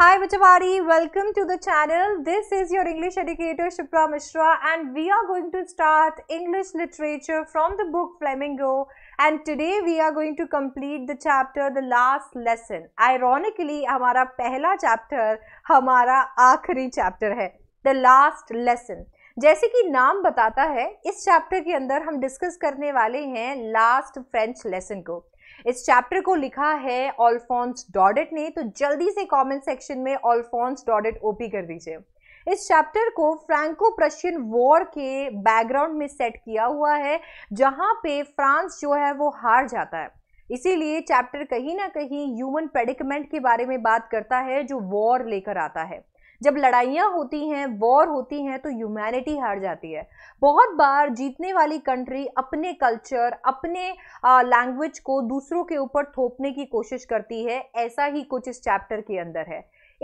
Hi Bachawari, welcome to the channel. This is your English educator Shipra Mishra and we are going to start English literature from the book Flamingo and today we are going to complete the chapter the last lesson. Ironically, हमारा पहला chapter हमारा आखिरी chapter hai the last lesson. जैसे कि नाम बताता है इस चैप्टर के अंदर हम डिस्कस करने वाले हैं लास्ट फ्रेंच लेसन को इस चैप्टर को लिखा है ऑलफॉन्स डॉडेट ने तो जल्दी से कमेंट सेक्शन में ऑलफॉन्स डॉडेट ओपी कर दीजिए इस चैप्टर को फ्रैंको प्रशियन वॉर के बैकग्राउंड में सेट किया हुआ है जहां पे फ्रांस जो है वो हार जाता है इसीलिए चैप्टर कहीं ना कहीं ह्यूमन पेडिकमेंट के बारे में बात करता है जो वॉर लेकर आता है जब लड़ाइयाँ होती हैं वॉर होती हैं तो ह्यूमैनिटी हार जाती है बहुत बार जीतने वाली कंट्री अपने कल्चर अपने लैंग्वेज को दूसरों के ऊपर थोपने की कोशिश करती है ऐसा ही कुछ इस चैप्टर के अंदर है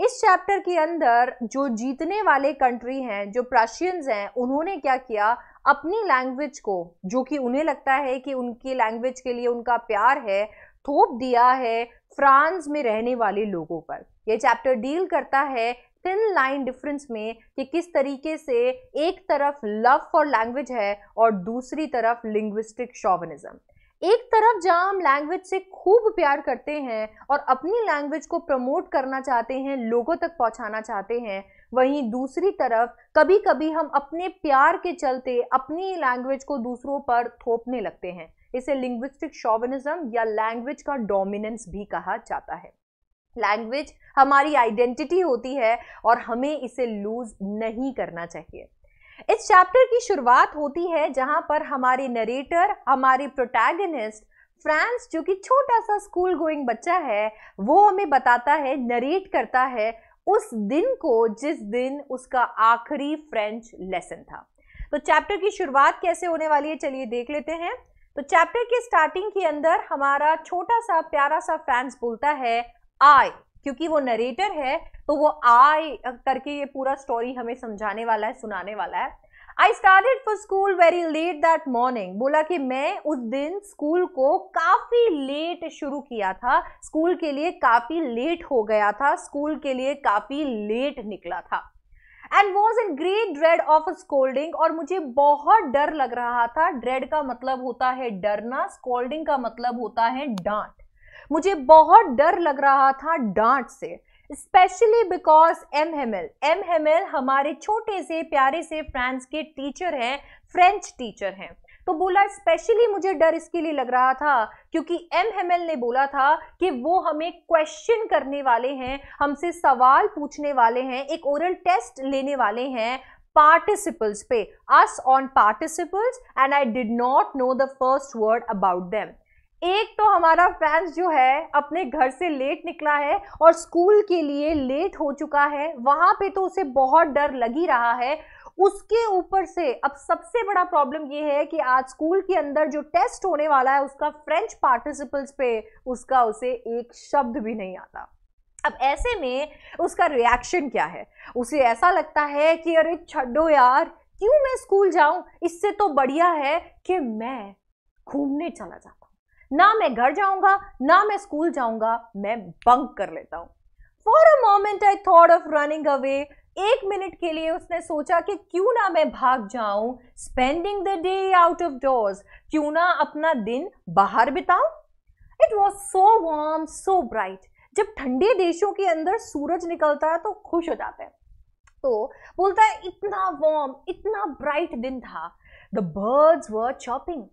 इस चैप्टर के अंदर जो जीतने वाले कंट्री हैं जो प्रशियंस हैं उन्होंने क्या किया अपनी लैंग्वेज को जो कि उन्हें लगता है कि उनकी लैंग्वेज के लिए उनका प्यार है थोप दिया है फ्रांस में रहने वाले लोगों पर यह चैप्टर डील करता है थिन लाइन डिफरेंस में कि किस तरीके से एक तरफ लव फॉर लैंग्वेज है और दूसरी तरफ लिंग्विस्टिक शॉवनिज्म एक तरफ जहां हम लैंग्वेज से खूब प्यार करते हैं और अपनी लैंग्वेज को प्रमोट करना चाहते हैं लोगों तक पहुंचाना चाहते हैं वहीं दूसरी तरफ कभी कभी हम अपने प्यार के चलते अपनी लैंग्वेज को दूसरों पर थोपने लगते हैं इसे लिंग्विस्टिक शॉबनिज्म या लैंग्वेज का डोमिनेंस भी कहा जाता है लैंग्वेज हमारी आइडेंटिटी होती है और हमें इसे लूज नहीं करना चाहिए इस चैप्टर की शुरुआत होती है जहां पर हमारे नरेटर हमारे प्रोटैगनिस्ट फ्रांस जो कि छोटा सा स्कूल गोइंग बच्चा है वो हमें बताता है नरेट करता है उस दिन को जिस दिन उसका आखिरी फ्रेंच लेसन था तो चैप्टर की शुरुआत कैसे होने वाली है चलिए देख लेते हैं तो चैप्टर के स्टार्टिंग के अंदर हमारा छोटा सा प्यारा सा फ्रांस बोलता है आई क्योंकि वो नरेटर है तो वो आई करके ये पूरा स्टोरी हमें समझाने वाला है सुनाने वाला है I started for school very late that morning बोला कि मैं उस दिन स्कूल को काफ़ी लेट शुरू किया था स्कूल के लिए काफ़ी लेट हो गया था स्कूल के लिए काफ़ी लेट निकला था and was in great dread of scolding और मुझे बहुत डर लग रहा था ड्रेड का मतलब होता है डरना स्कोल्डिंग का मतलब होता है डांट मुझे बहुत डर लग रहा था डांट से especially because M Hamel M Hamel हमारे छोटे से प्यारे से फ्रांस के टीचर हैं फ्रेंच टीचर हैं तो बोला स्पेशली मुझे डर इसके लिए लग रहा था क्योंकि एम हेमल ने बोला था कि वो हमें क्वेश्चन करने वाले हैं हमसे सवाल पूछने वाले हैं एक ओरल टेस्ट लेने वाले हैं पार्टिसिपल्स पे us on participles and I did not know the first word about them एक तो हमारा फैंस जो है अपने घर से लेट निकला है और स्कूल के लिए लेट हो चुका है वहां पे तो उसे बहुत डर लगी रहा है उसके ऊपर से अब सबसे बड़ा प्रॉब्लम ये है कि आज स्कूल के अंदर जो टेस्ट होने वाला है उसका फ्रेंच पार्टिसिपल्स पे उसका उसे एक शब्द भी नहीं आता अब ऐसे में उसका रिएक्शन क्या है उसे ऐसा लगता है कि अरे छड्डो यार क्यों मैं स्कूल जाऊं इससे तो बढ़िया है कि मैं घूमने चला जाता ना मैं घर जाऊंगा ना मैं स्कूल जाऊंगा मैं बंक कर लेता हूँ for a moment I thought of running away एक मिनट के लिए उसने सोचा कि क्यों ना मैं भाग जाऊं spending the day out of doors क्यों ना अपना दिन बाहर बिताऊं it was so warm so bright जब ठंडे देशों के अंदर सूरज निकलता है तो खुश हो जाते हैं तो बोलता है इतना वार्म इतना ब्राइट दिन था द बर्ड्स वर चॉपिंग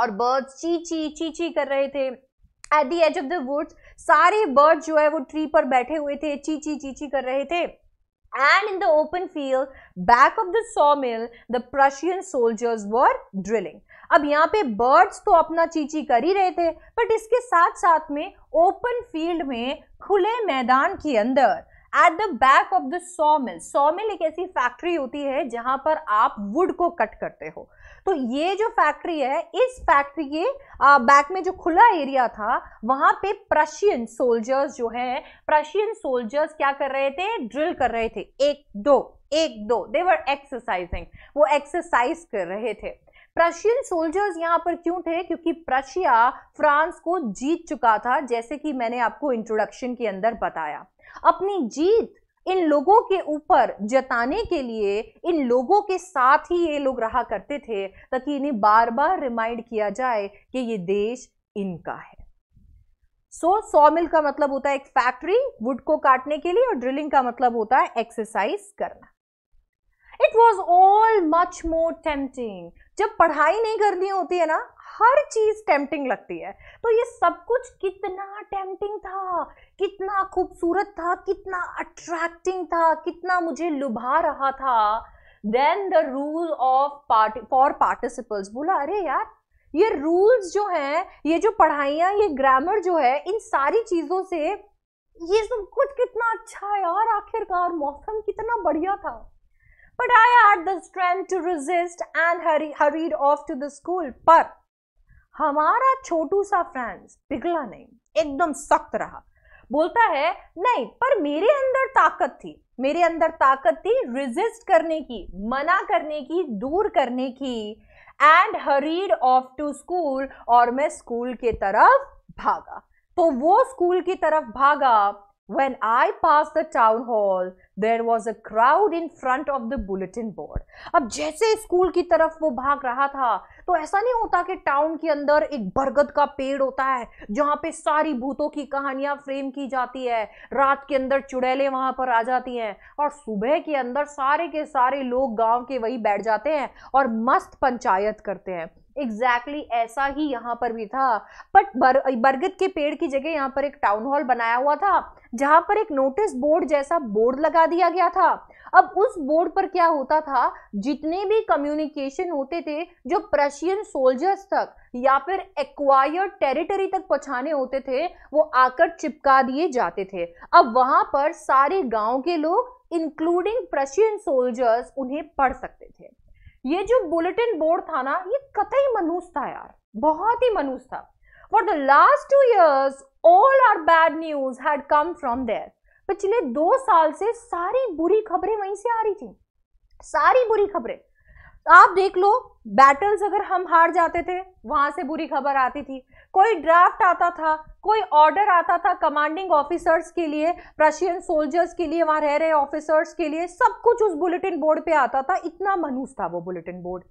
और बर्ड्स ची ची ची ची कर रहे थे at the edge of the woods सारे बर्ड जो है वो ट्री पर बैठे हुए थे ची ची ची ची कर रहे थे in the open field back of the the mill the Prussian soldiers were drilling अब यहाँ पे बर्ड्स तो अपना चीची कर ही रहे थे बट इसके साथ साथ में ओपन फील्ड में खुले मैदान के अंदर at the back of the saw mill saw mill एक ऐसी फैक्ट्री होती है जहां पर आप वुड को कट करते हो तो ये जो फैक्ट्री है इस फैक्ट्री के बैक में जो खुला एरिया था वहां पे प्रशियन सोल्जर्स जो है प्रशियन सोल्जर्स क्या कर रहे थे ड्रिल कर रहे थे एक दो एक दो देवर एक्सरसाइजिंग वो एक्सरसाइज कर रहे थे प्रशियन सोल्जर्स यहाँ पर क्यों थे क्योंकि प्रशिया फ्रांस को जीत चुका था जैसे कि मैंने आपको इंट्रोडक्शन के अंदर बताया अपनी जीत इन लोगों के ऊपर जताने के लिए इन लोगों के साथ ही ये लोग रहा करते थे ताकि इन्हें बार बार रिमाइंड किया जाए कि ये देश इनका है सो so, सॉ मिल का मतलब होता है एक फैक्ट्री वुड को काटने के लिए और ड्रिलिंग का मतलब होता है एक्सरसाइज करना it was all much more tempting जब पढ़ाई नहीं करनी होती है ना हर चीज टेम्पटिंग लगती है तो ये सब कुछ कितना टेम्पटिंग था कितना खूबसूरत था कितना अट्रैक्टिंग था कितना मुझे लुभा रहा था then the rule of party for participles बोला अरे यार ये रूल्स जो हैं ये जो पढ़ाइयाँ ये ग्रामर जो है इन सारी चीज़ों से ये सब कुछ कितना अच्छा है यार आखिरकार मौसम कितना बढ़िया था but I had the strength to resist and hurry hurried off to the school पर हमारा छोटू सा फ्रेंड्स पिघला नहीं एकदम सख्त रहा बोलता है नहीं पर मेरे अंदर ताकत थी मेरे अंदर ताकत थी रिजिस्ट करने की मना करने की दूर करने की and hurried off to school और मैं स्कूल के तरफ भागा तो वो स्कूल की तरफ भागा When I passed the town hall, there was a crowd in front of the bulletin board. अब जैसे स्कूल की तरफ वो भाग रहा था तो ऐसा नहीं होता कि टाउन के अंदर एक बरगद का पेड़ होता है जहां पे सारी भूतों की कहानियां फ्रेम की जाती है रात के अंदर चुड़ैले वहां पर आ जाती हैं और सुबह के अंदर सारे के सारे लोग गांव के वही बैठ जाते हैं और मस्त पंचायत करते हैं एग्जैक्टली exactly ऐसा ही यहाँ पर भी था बट बर, बरगद के पेड़ की जगह यहाँ पर एक टाउन हॉल बनाया हुआ था जहाँ पर एक नोटिस बोर्ड जैसा बोर्ड लगा दिया गया था अब उस बोर्ड पर क्या होता था जितने भी कम्युनिकेशन होते थे जो प्रशियन सोल्जर्स तक या फिर एक्वायर्ड टेरिटरी तक पहुंचाने होते थे वो आकर चिपका दिए जाते थे अब वहां पर सारे गांव के लोग इंक्लूडिंग प्रशियन सोल्जर्स उन्हें पढ़ सकते ये जो बुलेटिन बोर्ड था ना ये कतई मनूस था यार बहुत ही मनूस था for the last two years all our bad news had come from there पिछले दो साल से सारी बुरी खबरें वहीं से आ रही थी सारी बुरी खबरें आप देख लो बैटल्स अगर हम हार जाते थे वहां से बुरी खबर आती थी कोई ड्राफ्ट आता था कोई ऑर्डर आता था कमांडिंग ऑफिसर्स के लिए प्रशियन सोल्जर्स के लिए वहां रह रहे ऑफिसर्स के लिए सब कुछ उस बुलेटिन बोर्ड पे आता था इतना मनूस था वो bulletin board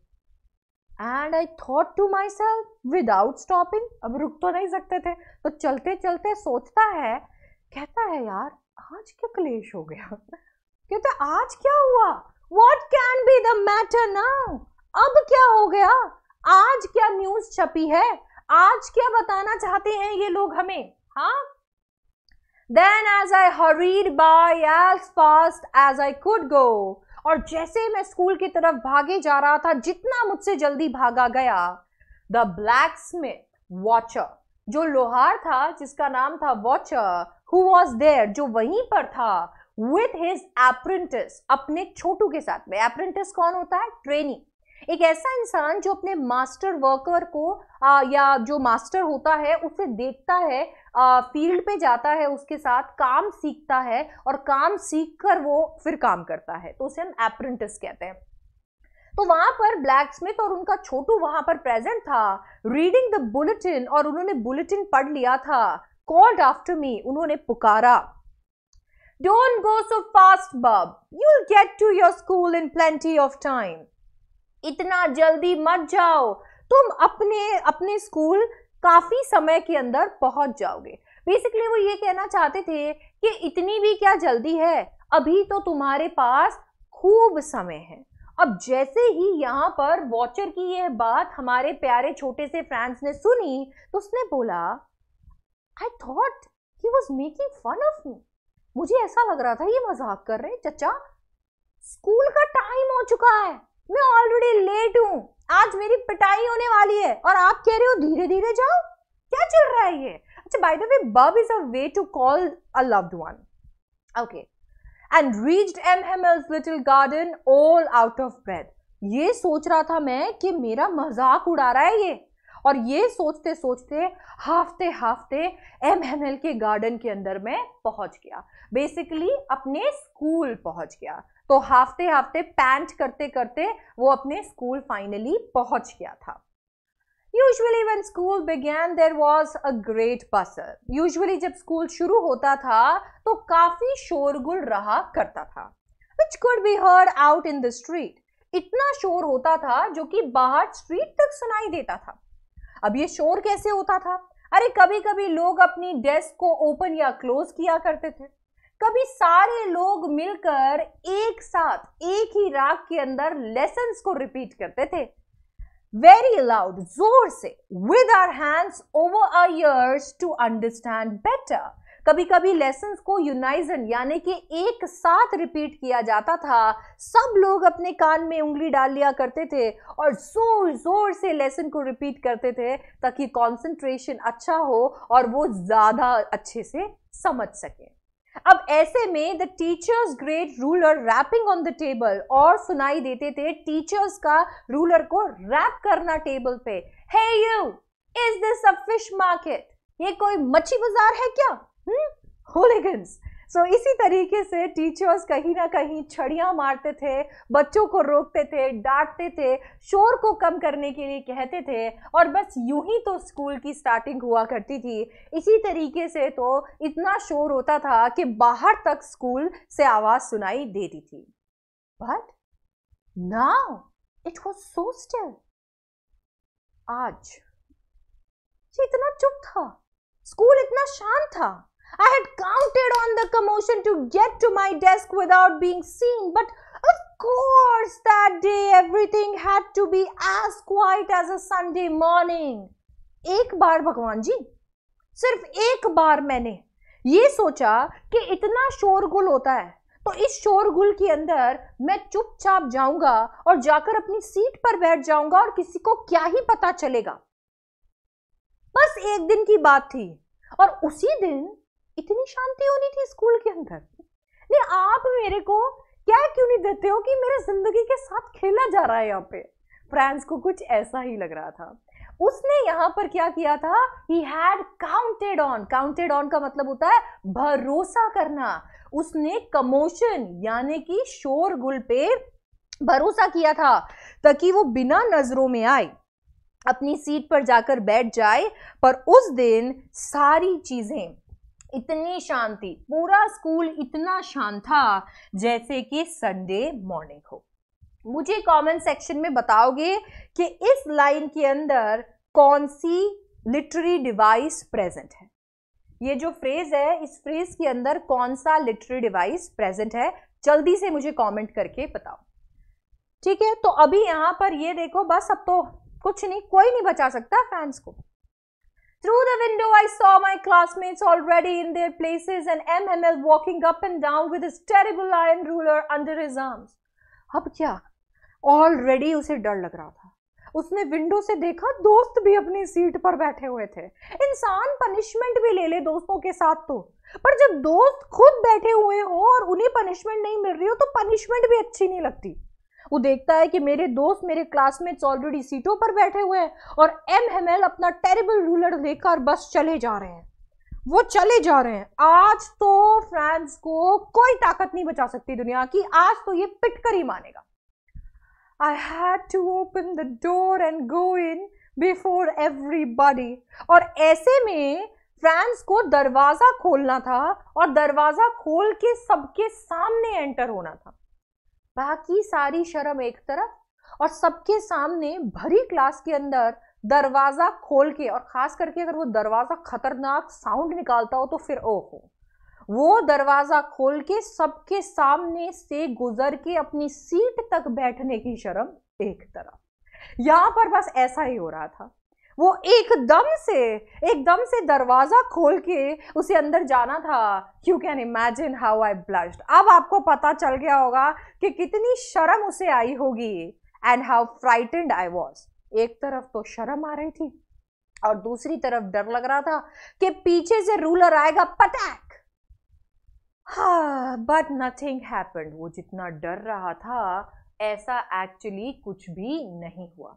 and I thought to myself without stopping अब रुक तो नहीं सकते थे तो चलते चलते सोचता है कहता है यार आज क्या क्लेश हो गया कहता आज क्या हुआ what can be the matter now अब क्या हो गया आज क्या न्यूज छपी है आज क्या बताना चाहते हैं ये लोग हमें हाँ then as I hurried by as fast as I could go और जैसे मैं स्कूल की तरफ भागे जा रहा था जितना मुझसे जल्दी भागा गया द ब्लैक स्मिथ वॉचर जो लोहार था जिसका नाम था वॉचर हु वॉज देयर जो वहीं पर था विथ हिज एप्रिंटिस अपने छोटू के साथ में एप्रिंटिस कौन होता है ट्रेनिंग एक ऐसा इंसान जो अपने मास्टर वर्कर को आ, या जो मास्टर होता है उसे देखता है फील्ड पे जाता है उसके साथ काम सीखता है और काम सीख कर वो फिर काम करता है तो उसे हम अप्रेंटिस कहते हैं तो वहां पर ब्लैक स्मिथ और उनका छोटू वहां पर प्रेजेंट था रीडिंग द बुलेटिन और उन्होंने बुलेटिन पढ़ लिया था कॉल्ड आफ्टर मी उन्होंने पुकारा don't go so fast bub you get to your school in plenty of time इतना जल्दी मत जाओ तुम अपने अपने स्कूल काफ़ी समय के अंदर पहुंच जाओगे बेसिकली वो ये कहना चाहते थे कि इतनी भी क्या जल्दी है अभी तो तुम्हारे पास खूब समय है अब जैसे ही यहाँ पर वॉचर की यह बात हमारे प्यारे छोटे से फ्रांस ने सुनी तो उसने बोला I thought he was making fun of me मुझे ऐसा लग रहा था ये मजाक कर रहे चचा स्कूल का टाइम हो चुका है मैं ऑलरेडी लेट हूँ आज मेरी पिटाई होने वाली है और आप कह रहे हो धीरे धीरे जाओ क्या चल रहा है ये अच्छा bye the way bub is a way to call a loved one okay and reached M Hamel's little garden all out of breath ये सोच रहा था मैं कि मेरा मजाक उड़ा रहा है ये और ये सोचते सोचते हाफते हाफते एम एम एल के गार्डन के अंदर मैं पहुंच गया बेसिकली अपने स्कूल पहुंच गया तो हाफते हाफते पैंट करते करते वो अपने स्कूल फाइनली पहुंच गया था usually when school began there was a great bustle usually जब स्कूल शुरू होता था तो काफी शोरगुल रहा करता था which could be heard out in the street इतना शोर होता था जो कि बाहर स्ट्रीट तक सुनाई देता था अब ये शोर कैसे होता था अरे कभी कभी लोग अपनी डेस्क को ओपन या क्लोज किया करते थे कभी सारे लोग मिलकर एक साथ एक ही राग के अंदर लेसन को रिपीट करते थे वेरी लाउड जोर से with our hands over our to understand better कभी कभी लेसन को यूनाइजन यानी कि एक साथ रिपीट किया जाता था सब लोग अपने कान में उंगली डाल लिया करते थे और जोर जोर से लेसन को रिपीट करते थे ताकि कॉन्सेंट्रेशन अच्छा हो और वो ज़्यादा अच्छे से समझ सकें अब ऐसे में the teacher's great ruler rapping on the table और सुनाई देते थे टीचर्स का रूलर को रैप करना टेबल पे hey you is this a fish market ये कोई मच्छी बाजार है क्या हम्म hmm? सो so, इसी तरीके से टीचर्स कहीं ना कहीं छड़ियाँ मारते थे बच्चों को रोकते थे डांटते थे शोर को कम करने के लिए कहते थे और बस यूं ही तो स्कूल की स्टार्टिंग हुआ करती थी इसी तरीके से तो इतना शोर होता था कि बाहर तक स्कूल से आवाज़ सुनाई देती थी but now it was so still आज इतना चुप था स्कूल इतना शांत था I had counted on the commotion to get to my desk without being seen, but of course that day everything had to be as quiet as a Sunday morning. एक बार भगवान जी सिर्फ एक बार मैंने ये सोचा कि इतना शोरगुल होता है तो इस शोरगुल के अंदर मैं चुपचाप जाऊंगा और जाकर अपनी सीट पर बैठ जाऊंगा और किसी को क्या ही पता चलेगा बस एक दिन की बात थी और उसी दिन इतनी शांति होनी थी स्कूल के अंदर नहीं आप मेरे को क्या क्यों नहीं देते हो कि मेरे जिंदगी के साथ खेला जा रहा है यहाँ पे फ्रांस को कुछ ऐसा ही लग रहा था उसने यहाँ पर क्या किया था he had counted on counted on का मतलब होता है भरोसा करना उसने कमोशन यानी कि शोरगुल पे भरोसा किया था ताकि वो बिना नजरों में आए अपनी सीट पर जाकर बैठ जाए पर उस दिन सारी चीजें इतनी शांति पूरा स्कूल इतना शांत था जैसे कि संडे मॉर्निंग हो मुझे कमेंट सेक्शन में बताओगे कि इस लाइन के अंदर कौन सी लिटरी डिवाइस प्रेजेंट है ये जो फ्रेज है इस फ्रेज के अंदर कौन सा लिटरी डिवाइस प्रेजेंट है जल्दी से मुझे कमेंट करके बताओ ठीक है तो अभी यहां पर ये देखो बस अब तो कुछ नहीं कोई नहीं बचा सकता फैंस को Through the window, I saw my classmates already in their places and MML walking up and down with his terrible iron ruler under his arms. ab kya already use dar lag raha tha उसने window से देखा दोस्त भी अपनी seat पर बैठे हुए थे इंसान पनिशमेंट भी ले ले दोस्तों के साथ तो पर जब दोस्त खुद बैठे हुए हो और उन्हें पनिशमेंट नहीं मिल रही हो तो पनिशमेंट भी अच्छी नहीं लगती वो देखता है कि मेरे दोस्त मेरे क्लासमेट्स ऑलरेडी सीटों पर बैठे हुए हैं और एम एम एल अपना टेरिबल रूलर लेकर बस चले जा रहे हैं वो चले जा रहे हैं आज तो फ्रांस को कोई ताकत नहीं बचा सकती दुनिया की आज तो ये पिटकर ही मानेगा I had to open the door and go in before everybody और ऐसे में फ्रांस को दरवाजा खोलना था और दरवाजा खोल के सबके सामने एंटर होना था बाकी सारी शर्म एक तरफ और सबके सामने भरी क्लास के अंदर दरवाजा खोल के और खास करके अगर वो दरवाजा खतरनाक साउंड निकालता हो तो फिर ओहो वो दरवाजा खोल के सबके सामने से गुजर के अपनी सीट तक बैठने की शर्म एक तरफ यहां पर बस ऐसा ही हो रहा था वो एकदम से एकदम से दरवाज़ा खोल के उसे अंदर जाना था you can imagine how I blushed अब आपको पता चल गया होगा कि कितनी शर्म उसे आई होगी and how frightened I was एक तरफ तो शर्म आ रही थी और दूसरी तरफ डर लग रहा था कि पीछे से रूलर आएगा पटैक बट नथिंग हैपेंड वो जितना डर रहा था ऐसा एक्चुअली कुछ भी नहीं हुआ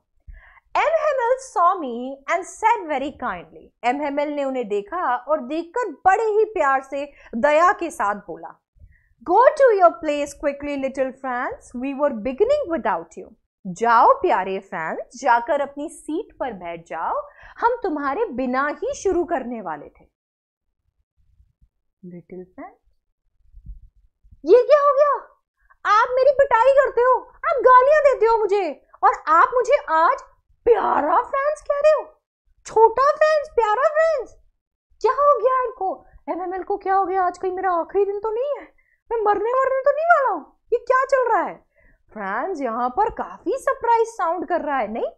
M Hamel and said very kindly M ने उन्हें देखा और देखकर बड़े ही प्यार से दया के साथ बोला go to your place quickly little friends we were beginning without you जाओ प्यारे फ्रेंड्स जाकर अपनी सीट पर बैठ जाओ हम तुम्हारे बिना ही शुरू करने वाले थे लिटिल फ्रेंड ये क्या हो गया आप मेरी पिटाई करते हो आप गालियां देते हो मुझे और आप मुझे आज प्यारा फ्रेंड्स कह रहे हो छोटा फ्रेंड्स प्यारा फ्रेंड्स क्या हो गया इनको एमएमएल को क्या हो गया आज कोई मेरा आखिरी दिन तो नहीं है मैं मरने मरने तो नहीं वाला हूँ ये क्या चल रहा है फ्रेंड्स यहाँ पर काफी सरप्राइज साउंड कर रहा है नहीं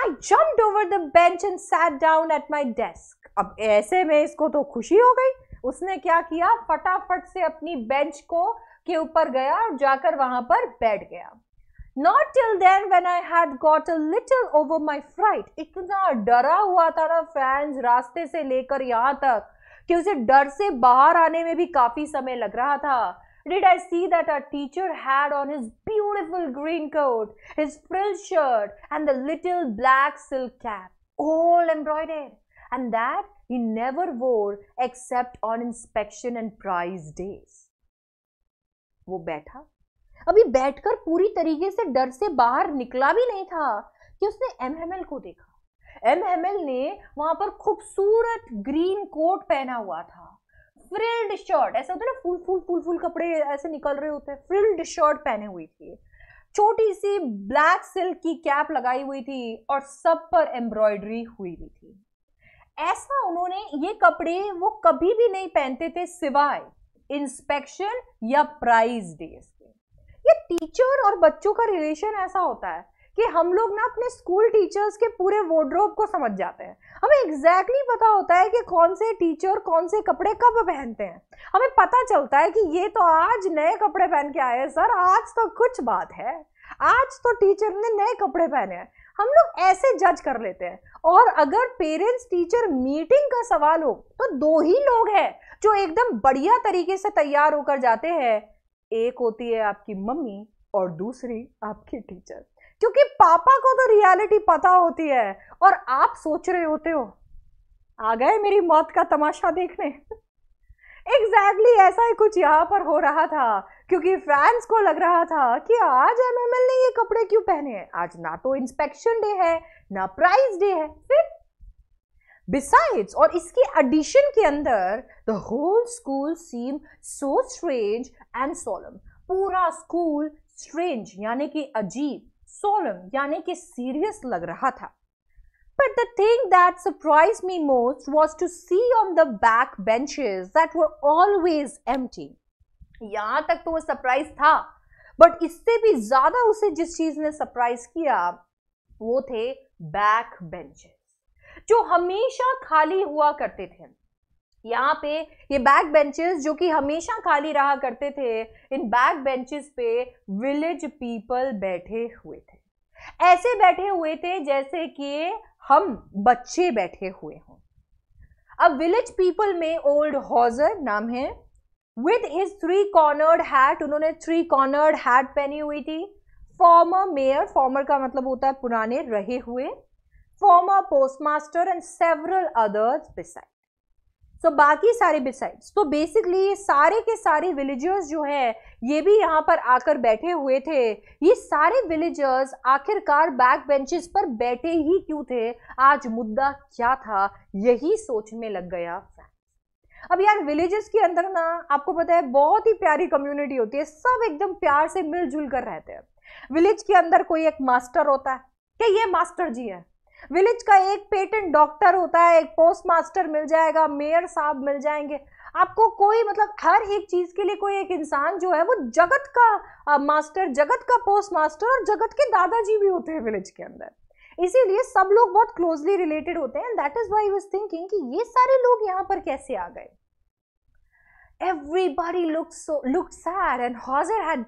I jumped over the bench and sat down at my desk अब ऐसे में इसको तो खुशी हो गई उसने क्या किया फटाफट से अपनी बेंच को के ऊपर गया और जाकर वहां पर बैठ गया Not till then when I had got a little over my fright. इतना डरा हुआ था ना फैंस रास्ते से लेकर यहाँ तक कि उसे डर से बाहर आने में भी काफी समय लग रहा था Did I see that our teacher had on his beautiful green coat, his frilled shirt, and the little black silk cap, all embroidered, and that he never wore except on inspection and prize days? वो बैठा अभी बैठकर पूरी तरीके से डर से बाहर निकला भी नहीं था कि उसने एम को देखा एम ने वहां पर खूबसूरत ग्रीन कोट पहना हुआ था फ्रिल्ड शर्ट ऐसा होता है ना फुल फुल फुल फुल कपड़े ऐसे निकल रहे होते हैं फ्रिल्ड शर्ट पहने हुई थी छोटी सी ब्लैक सिल्क की कैप लगाई हुई थी और सब पर एम्ब्रॉयडरी हुई हुई थी ऐसा उन्होंने ये कपड़े वो कभी भी नहीं पहनते थे सिवाय इंस्पेक्शन या प्राइज डेज ये टीचर और बच्चों का रिलेशन ऐसा होता है कि हम लोग ना अपने स्कूल टीचर्स के पूरे वोड्रोब को समझ जाते हैं हमें एग्जैक्टली exactly पता होता है कि कौन से टीचर कौन से कपड़े कब पहनते हैं हमें पता चलता है कि ये तो आज नए कपड़े पहन के आए हैं सर आज तो कुछ बात है आज तो टीचर ने नए कपड़े पहने हैं हम लोग ऐसे जज कर लेते हैं और अगर पेरेंट्स टीचर मीटिंग का सवाल हो तो दो ही लोग हैं जो एकदम बढ़िया तरीके से तैयार होकर जाते हैं एक होती है आपकी मम्मी और दूसरी आपकी टीचर क्योंकि पापा को तो रियलिटी पता होती है और आप सोच रहे होते हो आ गए मेरी मौत का तमाशा देखने एग्जैक्टली exactly ऐसा ही कुछ यहाँ पर हो रहा था क्योंकि फैंस को लग रहा था कि आज एमएमएल ने ये कपड़े क्यों पहने हैं आज ना तो इंस्पेक्शन डे है ना प्राइज डे है फिर Besides, और इसके एडिशन के अंदर the whole school seem so strange and solemn पूरा स्कूल स्ट्रेंज यानी कि अजीब सोलम यानी कि सीरियस लग रहा था But the thing that surprised me most was to see on the back benches that were always empty. यहाँ तक तो वो सरप्राइज था बट इससे भी ज्यादा उसे जिस चीज ने सरप्राइज किया वो थे बैक बेंचेस जो हमेशा खाली हुआ करते थे यहाँ पे ये बैक बेंचेस जो कि हमेशा खाली रहा करते थे इन बैक बेंचेस पे विलेज पीपल बैठे हुए थे ऐसे बैठे हुए थे जैसे कि हम बच्चे बैठे हुए हों अब विलेज पीपल में ओल्ड हॉजर नाम है with his three cornered hat उन्होंने थ्री कॉर्नर्ड हैट पहनी हुई थी फॉर्मर मेयर फॉर्मर का मतलब होता है पुराने रहे हुए former postmaster and several others beside. तो so, बाकी सारे बिसाइड्स तो बेसिकली ये सारे के सारे विलेजर्स जो है ये भी यहाँ पर आकर बैठे हुए थे ये सारे विलेजर्स आखिरकार बैक बेंचेस पर बैठे ही क्यों थे आज मुद्दा क्या था यही सोचने लग गया अब यार विलेजेस के अंदर ना आपको पता है बहुत ही प्यारी कम्युनिटी होती है सब एकदम प्यार से मिलजुल कर रहते हैं विलेज के अंदर कोई एक मास्टर होता है क्या ये मास्टर जी है विलेज का एक पेटेंट डॉक्टर होता है एक पोस्ट मास्टर मिल जाएगा मेयर साहब मिल जाएंगे आपको कोई मतलब हर एक चीज के लिए कोई एक इंसान जो है वो जगत का आ, मास्टर जगत का पोस्ट मास्टर और जगत के दादाजी भी होते हैं विलेज के अंदर इसीलिए सब लोग बहुत क्लोजली रिलेटेड होते हैं that is why was thinking कि ये सारे लोग यहाँ पर कैसे आ गए everybody looked so looked sad and Hauser had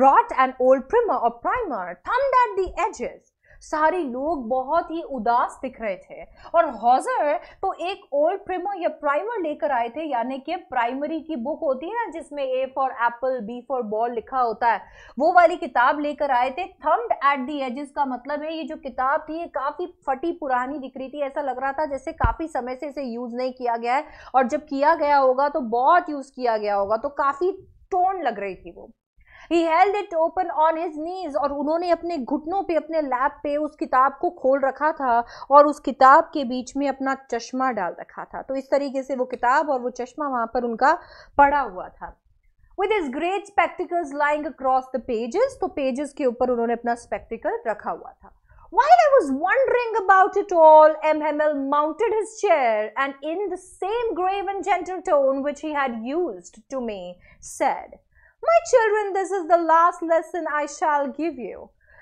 brought an old primer or primer thumbed at the edges सारे लोग बहुत ही उदास दिख रहे थे और हॉजर तो एक ओल्ड प्रिमो या प्राइमर लेकर आए थे यानी कि प्राइमरी की बुक होती है ना जिसमें A for apple B for ball लिखा होता है वो वाली किताब लेकर आए थे थम्ड एट दी एजिस का मतलब है ये जो किताब थी ये काफ़ी फटी पुरानी दिख रही थी ऐसा लग रहा था जैसे काफ़ी समय से इसे यूज़ नहीं किया गया है और जब किया गया होगा तो बहुत यूज़ किया गया होगा तो काफ़ी टोन लग रही थी वो he held it open on his knees और उन्होंने अपने घुटनों पे अपने लैप पे उस किताब को खोल रखा था और उस किताब के बीच में अपना चश्मा डाल रखा था तो इस तरीके से वो किताब और वो चश्मा वहाँ पर उनका पड़ा हुआ था with his great spectacles lying across the pages तो पेजेस के ऊपर उन्होंने अपना स्पेक्टिकल रखा हुआ था While I was wondering about it all, M. Hemel mounted his chair and, in the same grave and gentle tone which he had used to me, said, my children this is the last lesson I shall give you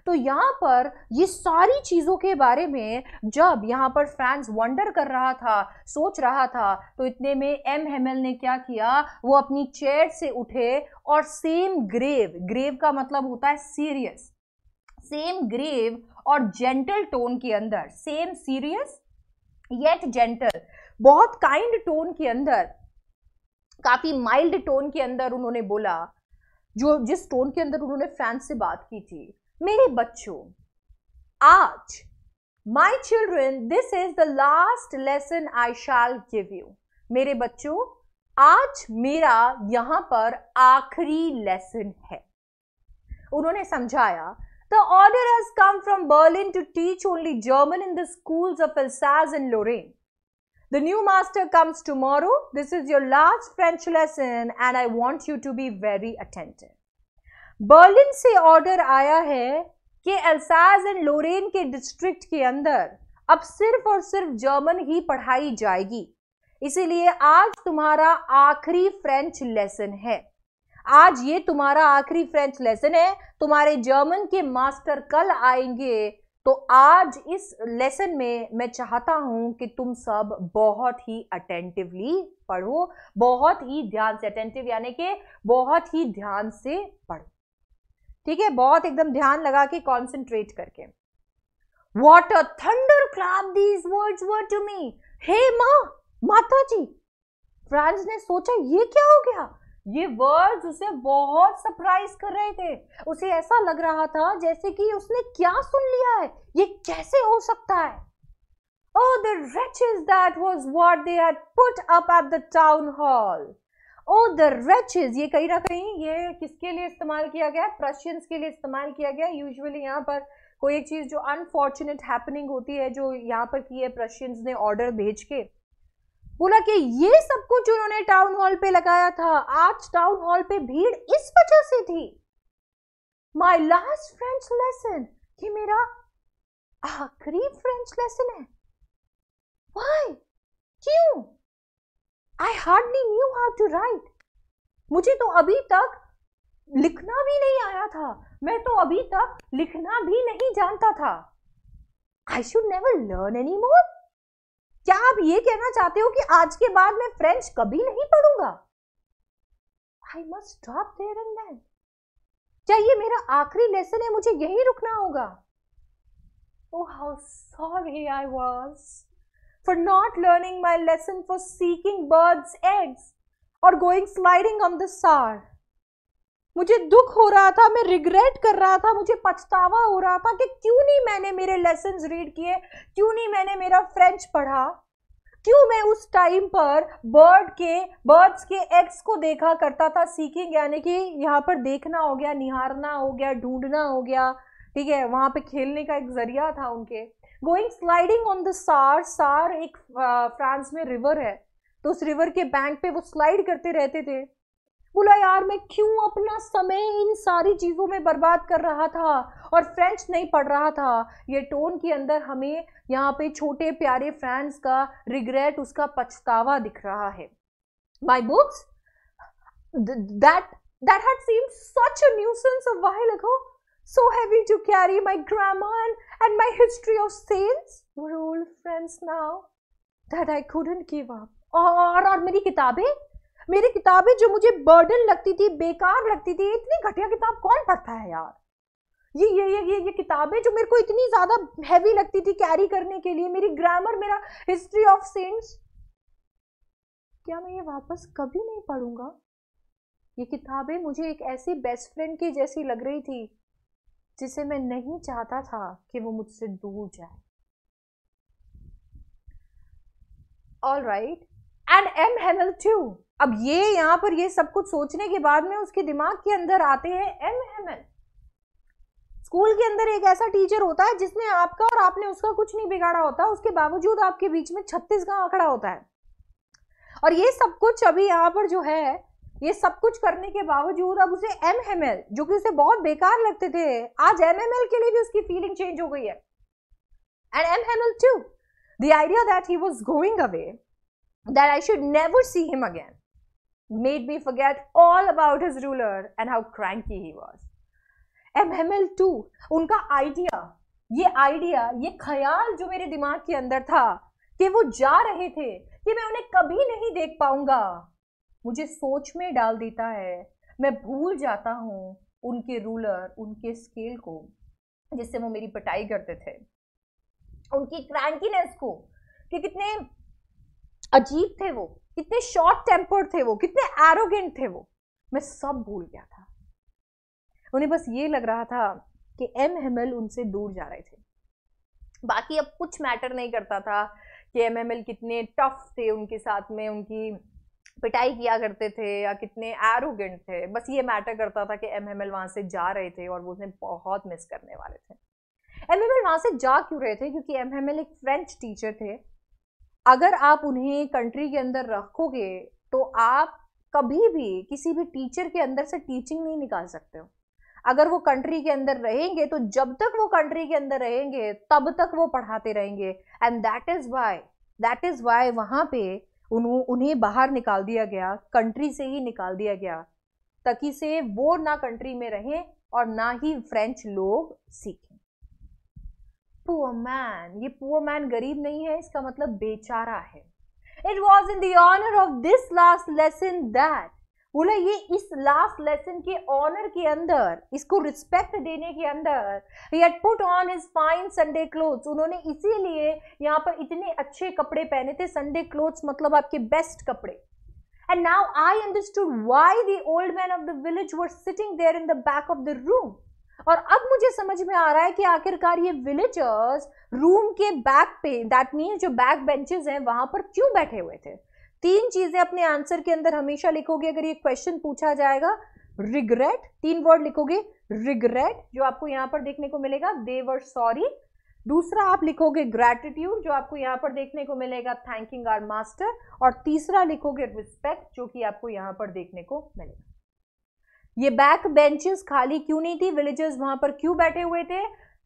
तो यहाँ पर ये सारी चीज़ों के बारे में जब यहाँ पर फ्रांस वंडर कर रहा था सोच रहा था तो इतने में एम हेमल ने क्या किया वो अपनी चेयर से उठे और सेम ग्रेव ग्रेव का मतलब होता है सीरियस सेम ग्रेव और जेंटल टोन के अंदर सेम सीरियस येट जेंटल बहुत काइंड टोन के अंदर काफी माइल्ड टोन के अंदर उन्होंने बोला जो जिस टोन के अंदर उन्होंने फैंस से बात की थी मेरे बच्चों आज my children this is the last lesson I shall give you मेरे बच्चों आज मेरा यहां पर आखिरी लेसन है उन्होंने समझाया the order has come from Berlin to teach only German in the schools of Alsace and Lorraine The new master comes tomorrow. This is your last French lesson and I want you to be very attentive. Berlin से order आया है कि अल्साज and लोरेन के district के अंदर अब सिर्फ और सिर्फ जर्मन ही पढ़ाई जाएगी इसीलिए आज तुम्हारा आखिरी फ्रेंच लेसन है आज ये तुम्हारा आखिरी फ्रेंच लेसन है तुम्हारे जर्मन के मास्टर कल आएंगे तो आज इस लेसन में मैं चाहता हूं कि तुम सब बहुत ही अटेंटिवली पढ़ो बहुत ही ध्यान से अटेंटिव यानी कि बहुत ही ध्यान से पढ़ो ठीक है बहुत एकदम ध्यान लगा के कॉन्सेंट्रेट करके what a thunderclap these words were to me हे माँ माता जी फ्रांस ने सोचा ये क्या हो गया ये वर्ड्स उसे बहुत सरप्राइज कर रहे थे उसे ऐसा लग रहा था जैसे कि उसने क्या सुन लिया है ये कैसे हो सकता है Oh, the wretches that was what they had put up at the town hall. Oh, the wretches ये कहीं ना कहीं ये किसके लिए इस्तेमाल किया गया प्रशियंस के लिए इस्तेमाल किया गया यूजली यहाँ पर कोई एक चीज़ जो अनफॉर्चुनेट हैपनिंग होती है जो यहाँ पर की है प्रशियंस ने ऑर्डर भेज के बोला कि ये सब कुछ उन्होंने टाउन हॉल पे लगाया था आज टाउन हॉल पे भीड़ इस वजह से थी माई लास्ट फ्रेंच लेसन ये मेरा आखिरी फ्रेंच लेसन है Why? क्यों I hardly knew how to write मुझे तो अभी तक लिखना भी नहीं आया था मैं तो अभी तक लिखना भी नहीं जानता था I should never learn any more क्या आप ये कहना चाहते हो कि आज के बाद मैं फ्रेंच कभी नहीं पढ़ूंगा I must stop there and then क्या ये मेरा आखिरी लेसन है मुझे यहीं रुकना होगा Oh, how sorry I was for not learning my lesson for seeking birds' eggs or going sliding on the SAR. मुझे दुख हो रहा था मैं रिग्रेट कर रहा था मुझे पछतावा हो रहा था कि क्यों नहीं मैंने मेरे लेसन रीड किए क्यों नहीं मैंने मेरा फ्रेंच पढ़ा क्यों मैं उस टाइम पर बर्ड के बर्ड्स के एग्स को देखा करता था सीखिंग यानी कि यहाँ पर देखना हो गया निहारना हो गया ढूंढना हो गया ठीक है वहाँ पे खेलने का एक जरिया था उनके गोइंग स्लाइडिंग ऑन द सार सार एक फ्रांस में रिवर है तो उस रिवर के बैंक पे वो स्लाइड करते रहते थे बोला यार मैं क्यों अपना समय इन सारी चीज़ों में बर्बाद कर रहा था और फ्रेंच नहीं पढ़ रहा था ये टोन के अंदर हमें यहाँ पे छोटे प्यारे फ्रेंड्स का रिग्रेट उसका पछतावा दिख रहा है my books that that had seem such a nuisance of while ago so heavy to carry my grammar and my history of saints old friends now that I couldn't give up और और मेरी किताबें मेरी किताबें जो मुझे burden लगती थी बेकार लगती थी इतनी घटिया किताब कौन पढ़ता है यार ये ये ये ये, ये किताबें जो मेरे को इतनी ज़्यादा हैवी लगती थी कैरी करने के लिए मेरी ग्रामर मेरा हिस्ट्री ऑफ सेंट्स क्या मैं ये वापस कभी नहीं पढ़ूंगा ये किताबें मुझे एक ऐसी बेस्ट फ्रेंड की जैसी लग रही थी जिसे मैं नहीं चाहता था कि वो मुझसे दूर जाए all right and M Hamel too अब ये यहाँ पर ये सब कुछ सोचने के बाद में उसके दिमाग के अंदर आते हैं एम एम एल स्कूल के अंदर एक ऐसा टीचर होता है जिसने आपका और आपने उसका कुछ नहीं बिगाड़ा होता उसके बावजूद आपके बीच में छत्तीस का आंकड़ा होता है और ये सब कुछ अभी यहाँ पर जो है ये सब कुछ करने के बावजूद अब उसे एम एम एल जो कि उसे बहुत बेकार लगते थे आज एम एम एल के लिए भी उसकी फीलिंग चेंज हो गई है and M M L too the idea that he was going away that I should never see him again made me forget all about his ruler and how cranky he was. MML2, उनका idea ये idea ये ख्याल जो मेरे दिमाग के अंदर था कि वो जा रहे थे कि मैं उन्हें कभी नहीं देख पाऊंगा मुझे सोच में डाल देता है मैं भूल जाता हूँ उनके रूलर उनके स्केल को जिससे वो मेरी पटाई करते थे उनकी क्रैंकीनेस को कि कितने अजीब थे वो कितने शॉर्ट टेम्पर्ड थे वो कितने एरोगेंट थे वो मैं सब भूल गया था उन्हें बस ये लग रहा था कि एम एम एल उनसे दूर जा रहे थे बाकी अब कुछ मैटर नहीं करता था कि एम एम एल कितने टफ थे उनके साथ में उनकी पिटाई किया करते थे या कितने एरोगेंट थे बस ये मैटर करता था कि एम एम एल वहाँ से जा रहे थे और वो उन्हें बहुत मिस करने वाले थे एम एम एल वहाँ से जा क्यों रहे थे क्योंकि एम एम एल एक फ्रेंच टीचर थे अगर आप उन्हें कंट्री के अंदर रखोगे तो आप कभी भी किसी भी टीचर के अंदर से टीचिंग नहीं निकाल सकते हो अगर वो कंट्री के अंदर रहेंगे तो जब तक वो कंट्री के अंदर रहेंगे तब तक वो पढ़ाते रहेंगे and that is why that is why वहाँ पे उन्हें बाहर निकाल दिया गया कंट्री से ही निकाल दिया गया ताकि से वो ना कंट्री में रहें और ना ही फ्रेंच लोग सीखें पुअ मैन ये पुअ मैन गरीब नहीं है इसका मतलब बेचारा है it was in honour of this last lesson that बोला ये इस लास्ट लेसन के ऑनर के अंदर इसको रिस्पेक्ट देने के अंदर put on his fine Sunday clothes उन्होंने इसीलिए यहाँ पर इतने अच्छे कपड़े पहने थे संडे क्लोथ्स मतलब आपके बेस्ट कपड़े and now I understood why the old man of the village were sitting there in the back of the room और अब मुझे समझ में आ रहा है कि आखिरकार ये विलेजर्स रूम के बैक पे दैट मीन जो बैक बेंचेस हैं वहां पर क्यों बैठे हुए थे तीन चीजें अपने आंसर के अंदर हमेशा लिखोगे अगर ये क्वेश्चन पूछा जाएगा रिग्रेट तीन वर्ड लिखोगे रिग्रेट जो आपको यहां पर देखने को मिलेगा देवर सॉरी दूसरा आप लिखोगे ग्रेटिट्यूड जो आपको यहाँ पर देखने को मिलेगा थैंकिंग आर मास्टर और तीसरा लिखोगे रिस्पेक्ट जो कि आपको यहाँ पर देखने को मिलेगा ये बैक बेंचेस खाली क्यों नहीं थी विलेजर्स वहां पर क्यों बैठे हुए थे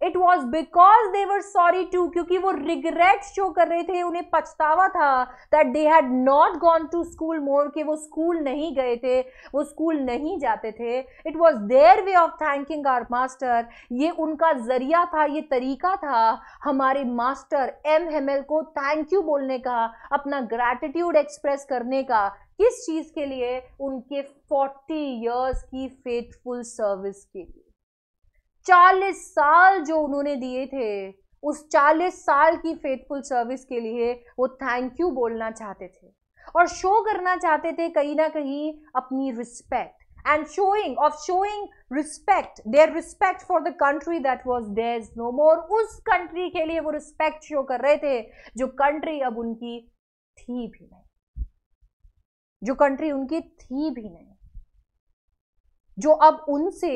it was because they were sorry too क्योंकि वो रिग्रेट शो कर रहे थे उन्हें पछतावा था that they had not gone to school more के वो स्कूल नहीं गए थे वो स्कूल नहीं जाते थे it was their way of thanking our master ये उनका जरिया था ये तरीका था हमारे मास्टर एम एल को थैंक यू बोलने का अपना ग्रैटिट्यूड एक्सप्रेस करने का किस चीज़ के लिए उनके 40 इयर्स की फेथफुल सर्विस के लिए 40 साल जो उन्होंने दिए थे उस 40 साल की फेथफुल सर्विस के लिए वो थैंक यू बोलना चाहते थे और शो करना चाहते थे कहीं ना कहीं अपनी respect and showing of showing respect their respect for the country that was theirs no more उस कंट्री के लिए वो रिस्पेक्ट शो कर रहे थे जो कंट्री अब उनकी थी भी नहीं जो कंट्री उनकी थी भी नहीं जो अब उनसे